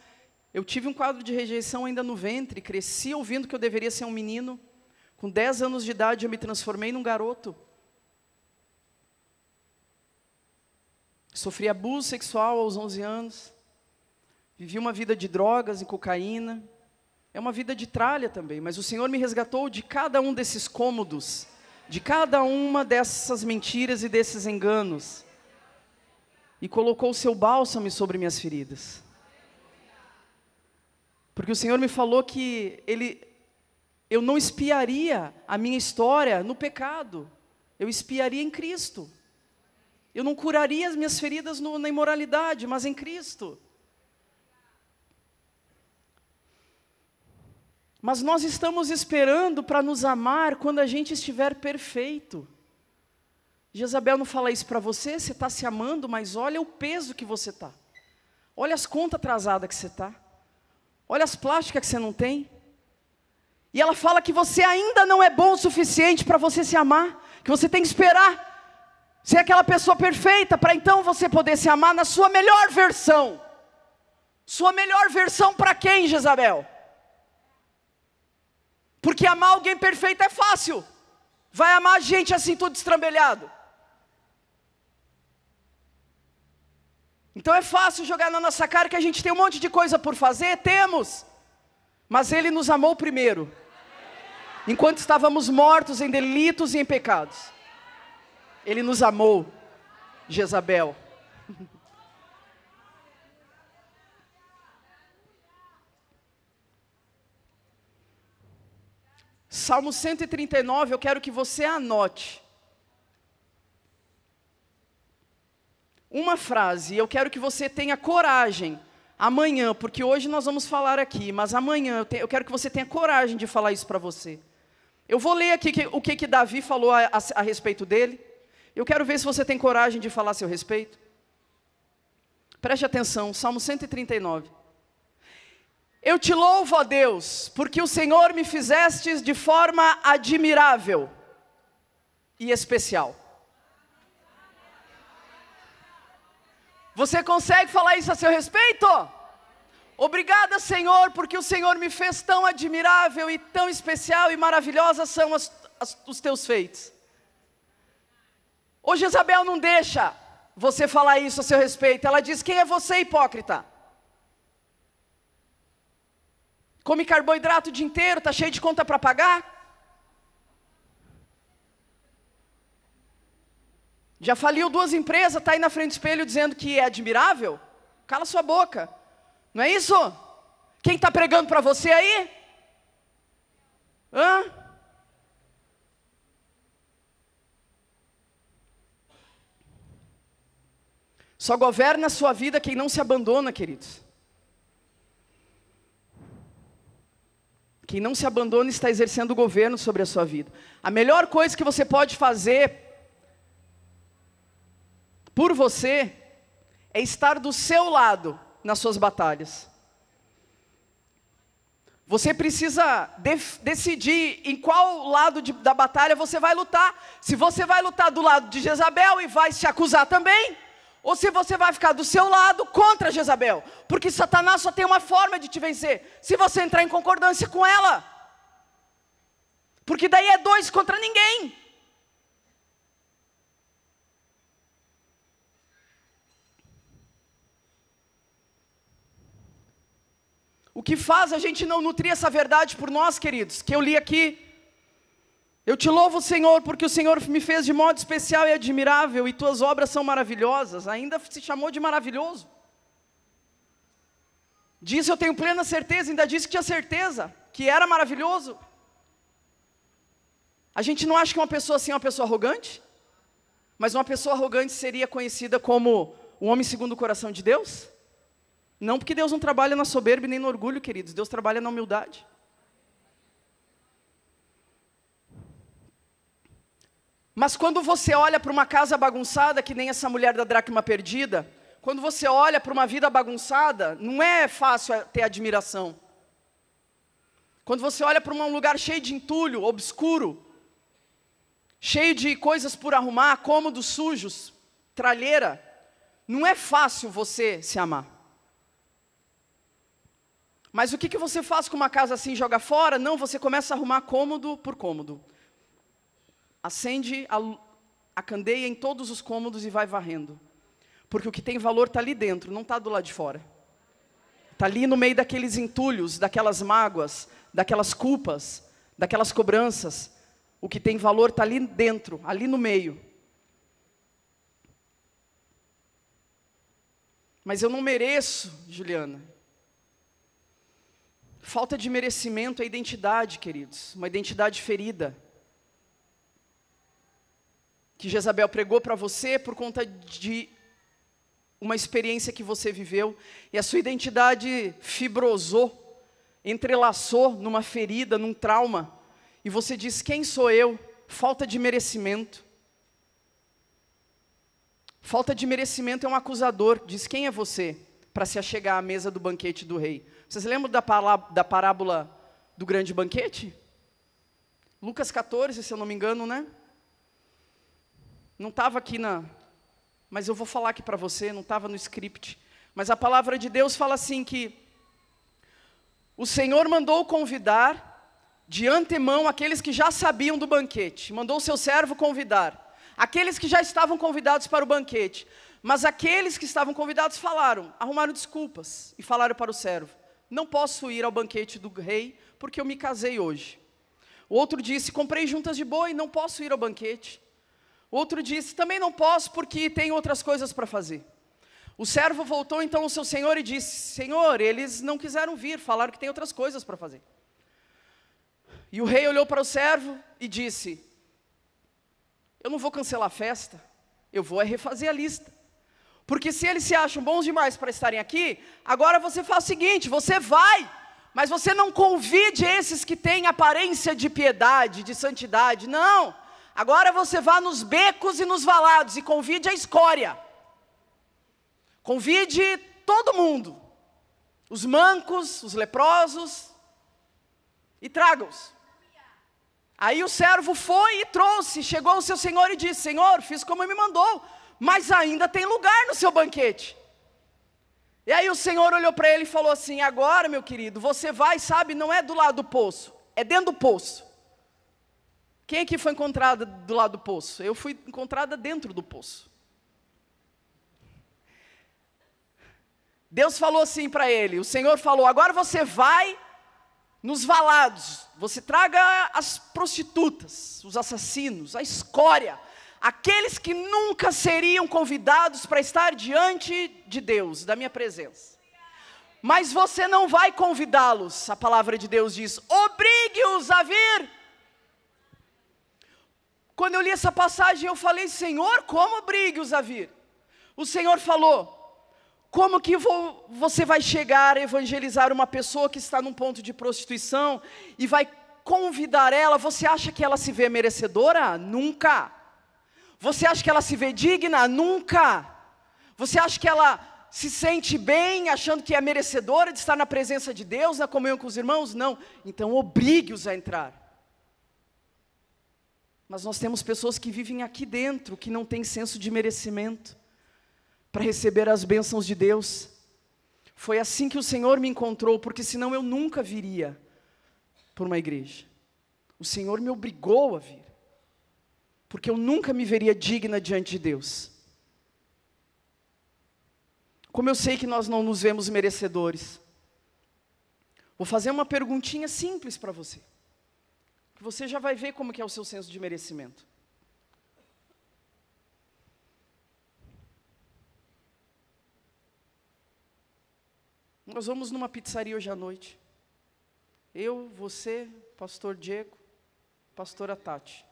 Eu tive um quadro de rejeição ainda no ventre, cresci ouvindo que eu deveria ser um menino. Com 10 anos de idade, eu me transformei num garoto. Sofri abuso sexual aos 11 anos. Vivi uma vida de drogas e cocaína. É uma vida de tralha também, mas o Senhor me resgatou de cada um desses cômodos, de cada uma dessas mentiras e desses enganos. E colocou o seu bálsamo sobre minhas feridas. Porque o Senhor me falou que ele eu não espiaria a minha história no pecado. Eu espiaria em Cristo. Eu não curaria as minhas feridas no, na imoralidade, mas em Cristo. Mas nós estamos esperando para nos amar quando a gente estiver perfeito. Jezabel não fala isso para você, você está se amando, mas olha o peso que você está. Olha as contas atrasadas que você está. Olha as plásticas que você não tem. E ela fala que você ainda não é bom o suficiente para você se amar, que você tem que esperar ser aquela pessoa perfeita, para então você poder se amar na sua melhor versão. Sua melhor versão para quem, Jezabel? Porque amar alguém perfeito é fácil. Vai amar a gente assim, tudo estrambelhado. Então é fácil jogar na nossa cara que a gente tem um monte de coisa por fazer, temos. Mas Ele nos amou primeiro, enquanto estávamos mortos em delitos e em pecados. Ele nos amou, Jezabel. [LAUGHS] Salmo 139, eu quero que você anote. Uma frase, eu quero que você tenha coragem amanhã, porque hoje nós vamos falar aqui, mas amanhã eu, te, eu quero que você tenha coragem de falar isso para você. Eu vou ler aqui que, o que, que Davi falou a, a, a respeito dele. Eu quero ver se você tem coragem de falar a seu respeito. Preste atenção, Salmo 139. Eu te louvo, ó Deus, porque o Senhor me fizestes de forma admirável e especial. Você consegue falar isso a seu respeito? Obrigada, Senhor, porque o Senhor me fez tão admirável e tão especial e maravilhosa são as, as, os teus feitos. Ô Jezabel não deixa você falar isso a seu respeito. Ela diz: Quem é você, hipócrita? Come carboidrato o dia inteiro, está cheio de conta para pagar? Já faliu duas empresas, está aí na frente do espelho dizendo que é admirável? Cala sua boca. Não é isso? Quem está pregando para você aí? Hã? Só governa a sua vida quem não se abandona, queridos. Quem não se abandona está exercendo o governo sobre a sua vida. A melhor coisa que você pode fazer por você é estar do seu lado nas suas batalhas. Você precisa decidir em qual lado de, da batalha você vai lutar. Se você vai lutar do lado de Jezabel e vai se acusar também, ou se você vai ficar do seu lado contra Jezabel, porque Satanás só tem uma forma de te vencer, se você entrar em concordância com ela. Porque daí é dois contra ninguém. O que faz a gente não nutrir essa verdade por nós, queridos, que eu li aqui eu te louvo, Senhor, porque o Senhor me fez de modo especial e admirável, e tuas obras são maravilhosas. Ainda se chamou de maravilhoso. Disse, eu tenho plena certeza, ainda disse que tinha certeza, que era maravilhoso. A gente não acha que uma pessoa assim é uma pessoa arrogante? Mas uma pessoa arrogante seria conhecida como um homem segundo o coração de Deus? Não porque Deus não trabalha na soberba nem no orgulho, queridos. Deus trabalha na humildade. Mas quando você olha para uma casa bagunçada, que nem essa mulher da dracma perdida, quando você olha para uma vida bagunçada, não é fácil ter admiração. Quando você olha para um lugar cheio de entulho, obscuro, cheio de coisas por arrumar, cômodos sujos, tralheira, não é fácil você se amar. Mas o que, que você faz com uma casa assim, joga fora? Não, você começa a arrumar cômodo por cômodo, Acende a, a candeia em todos os cômodos e vai varrendo. Porque o que tem valor está ali dentro, não está do lado de fora. Está ali no meio daqueles entulhos, daquelas mágoas, daquelas culpas, daquelas cobranças. O que tem valor está ali dentro, ali no meio. Mas eu não mereço, Juliana. Falta de merecimento é identidade, queridos, uma identidade ferida que Jezabel pregou para você por conta de uma experiência que você viveu e a sua identidade fibrosou, entrelaçou numa ferida, num trauma, e você diz: Quem sou eu? Falta de merecimento. Falta de merecimento é um acusador, diz: Quem é você? Para se achegar à mesa do banquete do rei. Vocês lembram da, da parábola do grande banquete? Lucas 14, se eu não me engano, né? Não estava aqui na. Mas eu vou falar aqui para você, não estava no script. Mas a palavra de Deus fala assim: que o Senhor mandou convidar de antemão aqueles que já sabiam do banquete, mandou o seu servo convidar, aqueles que já estavam convidados para o banquete, mas aqueles que estavam convidados falaram, arrumaram desculpas e falaram para o servo: Não posso ir ao banquete do rei, porque eu me casei hoje. O outro disse: Comprei juntas de boi, não posso ir ao banquete. O outro disse: Também não posso porque tenho outras coisas para fazer. O servo voltou então ao seu senhor e disse: Senhor, eles não quiseram vir, falaram que tem outras coisas para fazer. E o rei olhou para o servo e disse: Eu não vou cancelar a festa, eu vou é refazer a lista. Porque se eles se acham bons demais para estarem aqui, agora você faz o seguinte: você vai, mas você não convide esses que têm aparência de piedade, de santidade, não. Agora você vá nos becos e nos valados e convide a escória. Convide todo mundo. Os mancos, os leprosos. E traga-os. Aí o servo foi e trouxe. Chegou o seu senhor e disse: Senhor, fiz como me mandou, mas ainda tem lugar no seu banquete. E aí o senhor olhou para ele e falou assim: Agora, meu querido, você vai, sabe, não é do lado do poço, é dentro do poço. Quem aqui foi encontrada do lado do poço? Eu fui encontrada dentro do poço. Deus falou assim para ele: o Senhor falou, agora você vai nos valados, você traga as prostitutas, os assassinos, a escória, aqueles que nunca seriam convidados para estar diante de Deus, da minha presença. Mas você não vai convidá-los, a palavra de Deus diz: obrigue-os a vir quando eu li essa passagem, eu falei: Senhor, como obrigue-os a vir? O Senhor falou: Como que vou, você vai chegar a evangelizar uma pessoa que está num ponto de prostituição e vai convidar ela? Você acha que ela se vê merecedora? Nunca. Você acha que ela se vê digna? Nunca. Você acha que ela se sente bem, achando que é merecedora de estar na presença de Deus, na comunhão com os irmãos? Não. Então, obrigue-os a entrar. Mas nós temos pessoas que vivem aqui dentro, que não têm senso de merecimento para receber as bênçãos de Deus. Foi assim que o Senhor me encontrou, porque senão eu nunca viria por uma igreja. O Senhor me obrigou a vir, porque eu nunca me veria digna diante de Deus. Como eu sei que nós não nos vemos merecedores, vou fazer uma perguntinha simples para você você já vai ver como que é o seu senso de merecimento. Nós vamos numa pizzaria hoje à noite. Eu, você, pastor Diego, pastora Tati.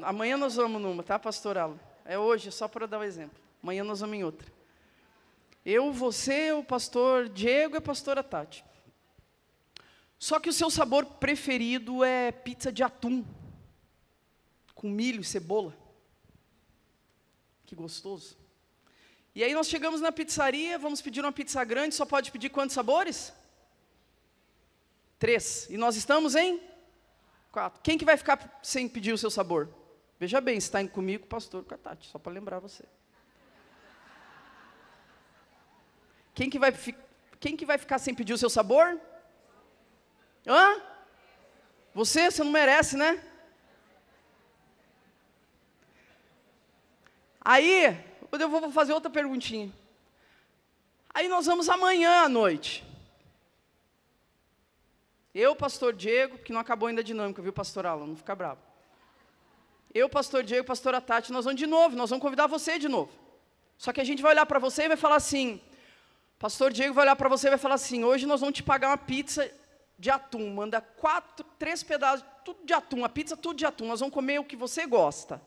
Amanhã nós vamos numa, tá, pastor Alan? É hoje, é só para dar o um exemplo. Amanhã nós vamos em outra. Eu, você, o pastor Diego e a pastora Tati. Só que o seu sabor preferido é pizza de atum, com milho e cebola. Que gostoso. E aí nós chegamos na pizzaria, vamos pedir uma pizza grande, só pode pedir quantos sabores? Três. E nós estamos em? Quatro. Quem que vai ficar sem pedir o seu sabor? Veja bem, está indo comigo, pastor Catati, só para lembrar você. Quem que, vai, quem que vai ficar sem pedir o seu sabor? Hã? Você, você não merece, né? Aí, eu vou fazer outra perguntinha. Aí nós vamos amanhã à noite. Eu, pastor Diego, porque não acabou ainda a dinâmica, viu, pastor Alan? Não fica bravo. Eu, pastor Diego, pastora Tati, nós vamos de novo, nós vamos convidar você de novo. Só que a gente vai olhar para você e vai falar assim: Pastor Diego vai olhar para você e vai falar assim: hoje nós vamos te pagar uma pizza de atum, manda quatro, três pedaços, tudo de atum, a pizza tudo de atum, nós vamos comer o que você gosta.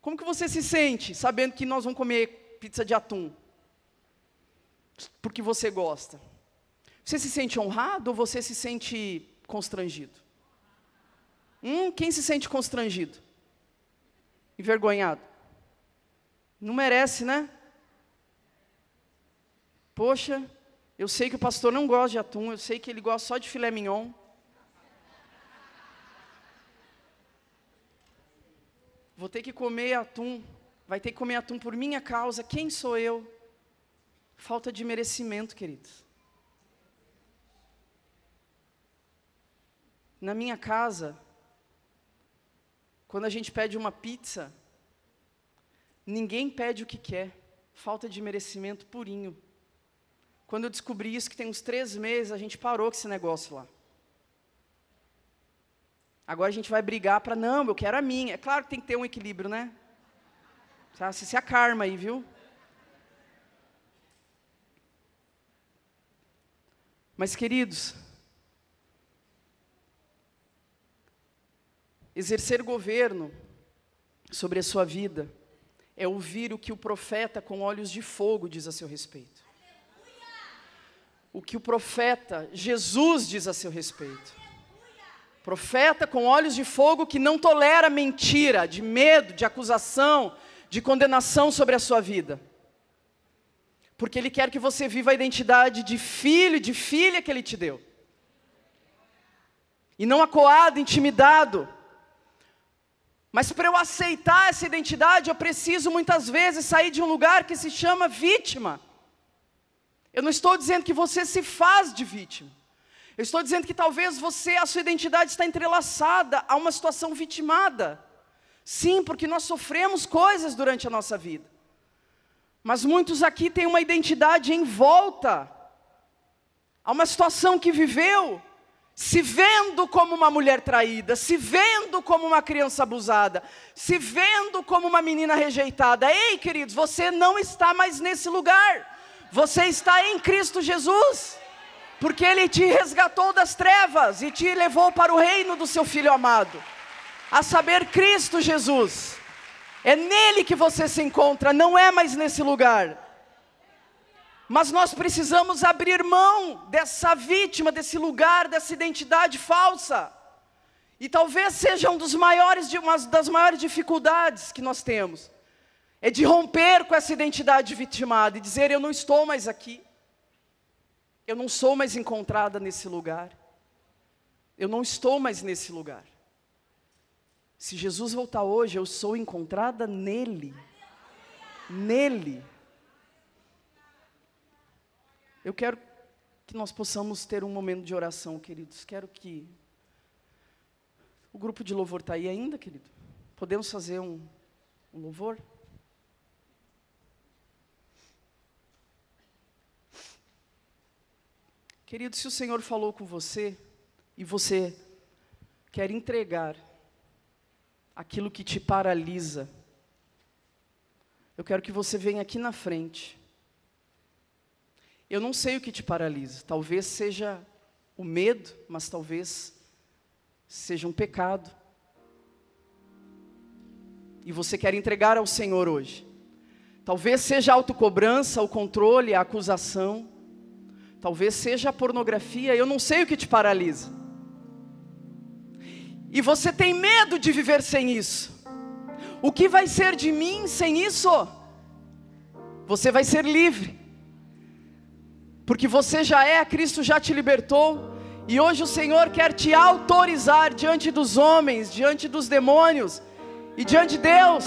Como que você se sente sabendo que nós vamos comer pizza de atum? Porque você gosta. Você se sente honrado ou você se sente constrangido? Hum, quem se sente constrangido? Envergonhado? Não merece, né? Poxa, eu sei que o pastor não gosta de atum, eu sei que ele gosta só de filé mignon. Vou ter que comer atum, vai ter que comer atum por minha causa, quem sou eu? Falta de merecimento, queridos. Na minha casa, quando a gente pede uma pizza, ninguém pede o que quer. Falta de merecimento purinho. Quando eu descobri isso, que tem uns três meses, a gente parou com esse negócio lá. Agora a gente vai brigar para, não, eu quero a minha. É claro que tem que ter um equilíbrio, né? Se é karma aí, viu? Mas, queridos, exercer governo sobre a sua vida é ouvir o que o profeta com olhos de fogo diz a seu respeito o que o profeta Jesus diz a seu respeito. Profeta com olhos de fogo que não tolera mentira, de medo, de acusação, de condenação sobre a sua vida. Porque ele quer que você viva a identidade de filho e de filha que ele te deu. E não acoado, intimidado. Mas para eu aceitar essa identidade, eu preciso muitas vezes sair de um lugar que se chama vítima eu não estou dizendo que você se faz de vítima. Eu estou dizendo que talvez você, a sua identidade está entrelaçada a uma situação vitimada. Sim, porque nós sofremos coisas durante a nossa vida. Mas muitos aqui têm uma identidade em volta a uma situação que viveu, se vendo como uma mulher traída, se vendo como uma criança abusada, se vendo como uma menina rejeitada. Ei, queridos, você não está mais nesse lugar. Você está em Cristo Jesus, porque Ele te resgatou das trevas e te levou para o reino do seu Filho amado, a saber, Cristo Jesus. É nele que você se encontra, não é mais nesse lugar. Mas nós precisamos abrir mão dessa vítima, desse lugar, dessa identidade falsa. E talvez seja um dos maiores, uma das maiores dificuldades que nós temos é de romper com essa identidade vitimada e dizer: eu não estou mais aqui, eu não sou mais encontrada nesse lugar, eu não estou mais nesse lugar. Se Jesus voltar hoje, eu sou encontrada nele. Nele. Eu quero que nós possamos ter um momento de oração, queridos. Quero que o grupo de louvor está aí ainda, querido? Podemos fazer um, um louvor? Querido, se o Senhor falou com você e você quer entregar aquilo que te paralisa, eu quero que você venha aqui na frente. Eu não sei o que te paralisa, talvez seja o medo, mas talvez seja um pecado. E você quer entregar ao Senhor hoje. Talvez seja a autocobrança, o controle, a acusação talvez seja a pornografia, eu não sei o que te paralisa. E você tem medo de viver sem isso. O que vai ser de mim sem isso? Você vai ser livre. Porque você já é, Cristo já te libertou. E hoje o Senhor quer te autorizar diante dos homens, diante dos demônios e diante de Deus,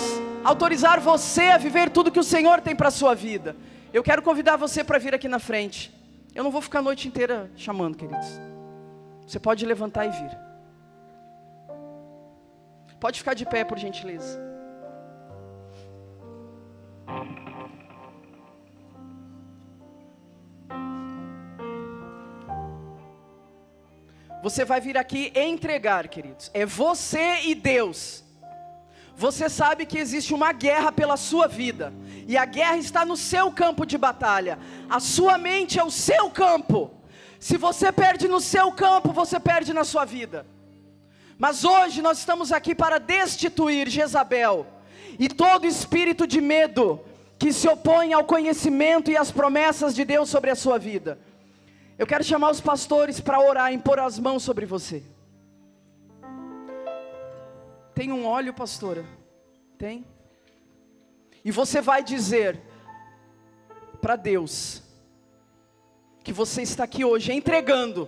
autorizar você a viver tudo que o Senhor tem para a sua vida. Eu quero convidar você para vir aqui na frente. Eu não vou ficar a noite inteira chamando, queridos. Você pode levantar e vir. Pode ficar de pé, por gentileza. Você vai vir aqui entregar, queridos. É você e Deus você sabe que existe uma guerra pela sua vida, e a guerra está no seu campo de batalha. A sua mente é o seu campo. Se você perde no seu campo, você perde na sua vida. Mas hoje nós estamos aqui para destituir Jezabel e todo espírito de medo que se opõe ao conhecimento e às promessas de Deus sobre a sua vida. Eu quero chamar os pastores para orar, e impor as mãos sobre você tem um óleo, pastora? Tem? E você vai dizer para Deus que você está aqui hoje entregando,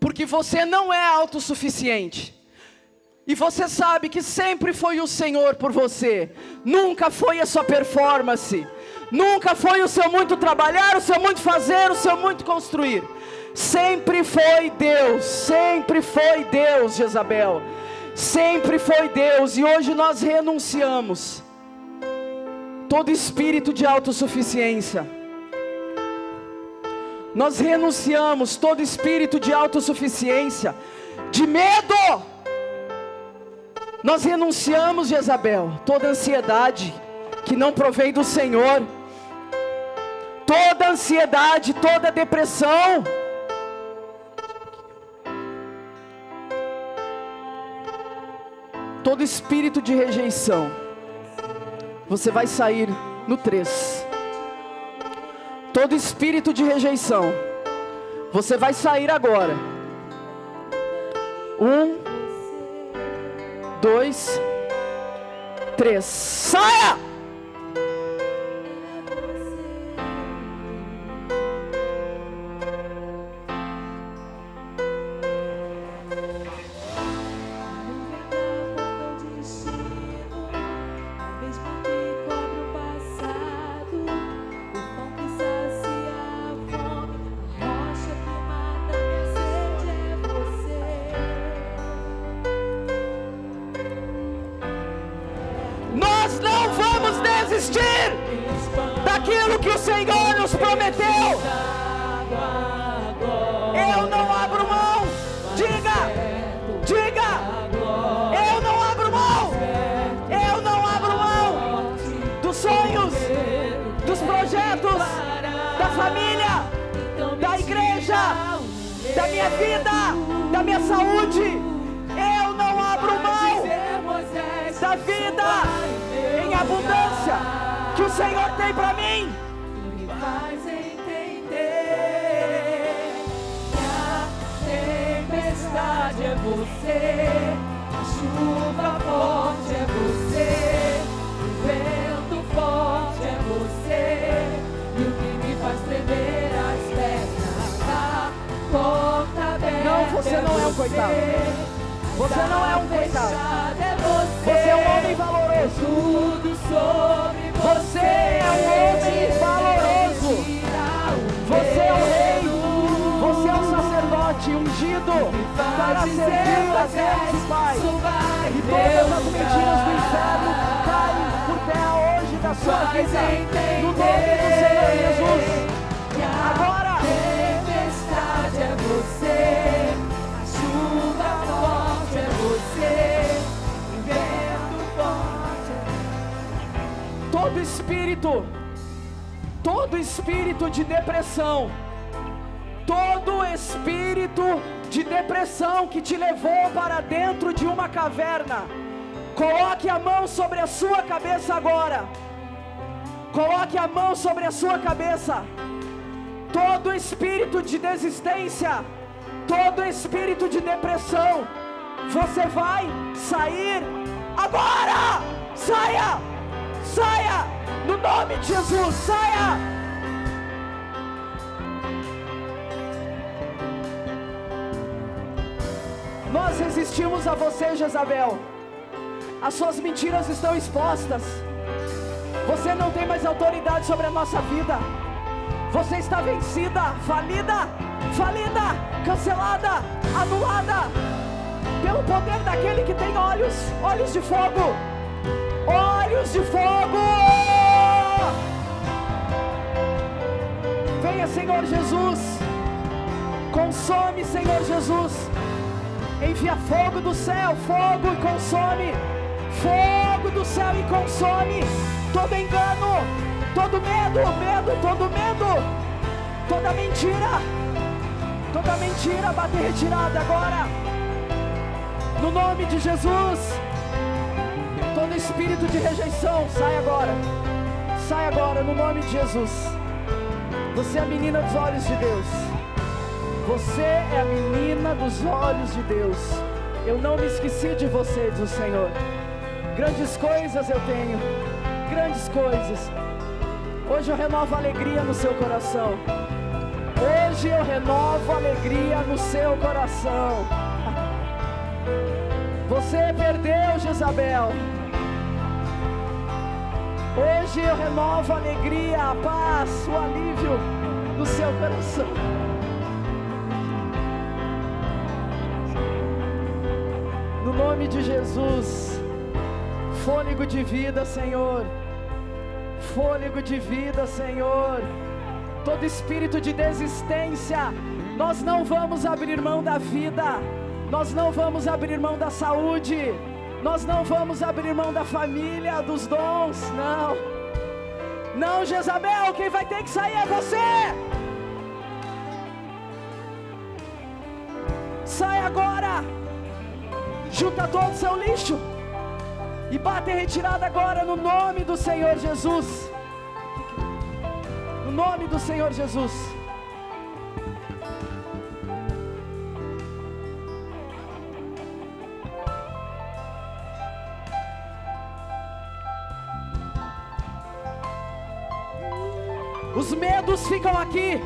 porque você não é autossuficiente. E você sabe que sempre foi o Senhor por você, nunca foi a sua performance, nunca foi o seu muito trabalhar, o seu muito fazer, o seu muito construir. Sempre foi Deus, sempre foi Deus, Jezabel sempre foi Deus e hoje nós renunciamos todo espírito de autossuficiência. Nós renunciamos todo espírito de autossuficiência, de medo. Nós renunciamos, Jezabel, toda ansiedade que não provém do Senhor, toda ansiedade, toda depressão. todo espírito de rejeição, você vai sair no 3. Todo espírito de rejeição, você vai sair agora. Um, dois, três, saia! unção que te levou para dentro de uma caverna, coloque a mão sobre a sua cabeça agora. Coloque a mão sobre a sua cabeça. Todo espírito de desistência, todo espírito de depressão, você vai sair agora! Saia! Saia! No nome de Jesus, saia! nós resistimos a você, Jezabel. As suas mentiras estão expostas. Você não tem mais autoridade sobre a nossa vida. Você está vencida, falida, falida, cancelada, anulada. Pelo poder daquele que tem olhos, olhos de fogo. Olhos de fogo! Venha, Senhor Jesus. Consome, Senhor Jesus Envia fogo do céu, fogo e consome. Fogo do céu e consome todo engano, todo medo, medo, todo medo, toda mentira, toda mentira bater retirada agora. No nome de Jesus, todo espírito de rejeição, sai agora. Sai agora no nome de Jesus. Você é a menina dos olhos de Deus. Você é a menina dos olhos de Deus. Eu não me esqueci de você, diz o Senhor. Grandes coisas eu tenho, grandes coisas. Hoje eu renovo alegria no seu coração. Hoje eu renovo alegria no seu coração. [LAUGHS] Você perdeu, Jezabel. Hoje eu renovo a alegria, a paz, o alívio no seu coração. nome de Jesus. Fôlego de vida, Senhor. Fôlego de vida, Senhor. Todo espírito de desistência, nós não vamos abrir mão da vida, nós não vamos abrir mão da saúde, nós não vamos abrir mão da família, dos dons, não. Não, Jezabel, quem vai ter que sair é você. Sai agora! junta todo o seu lixo e bate retirada agora no nome do Senhor Jesus. No nome do Senhor Jesus. Os medos ficam aqui,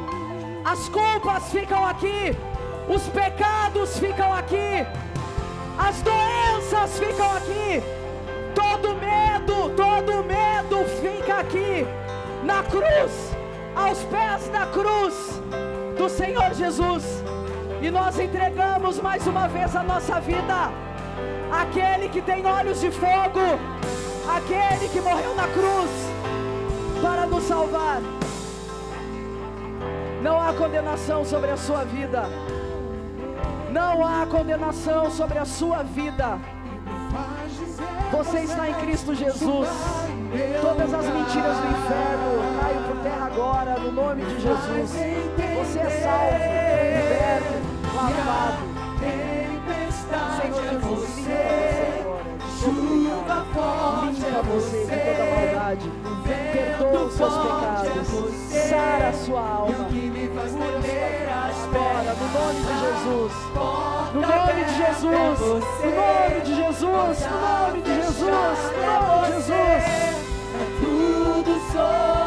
as culpas ficam aqui, os pecados ficam aqui. As doenças ficam aqui. Todo medo, todo medo fica aqui na cruz, aos pés da cruz do Senhor Jesus. E nós entregamos mais uma vez a nossa vida. Aquele que tem olhos de fogo, aquele que morreu na cruz para nos salvar. Não há condenação sobre a sua vida. Não há condenação sobre a sua vida. Você está em Cristo Jesus. Todas as mentiras do inferno caem por terra agora, no nome de Jesus. Você é salvo, liberto, lavado. Senhor Jesus, limpa agora. Chuva forte limpa é você de toda maldade. Perdoa os seus é pecados. Sara a sua alma nome de Jesus. No nome de Jesus. No nome de Jesus. No nome de Jesus. No nome de Jesus. É tudo só.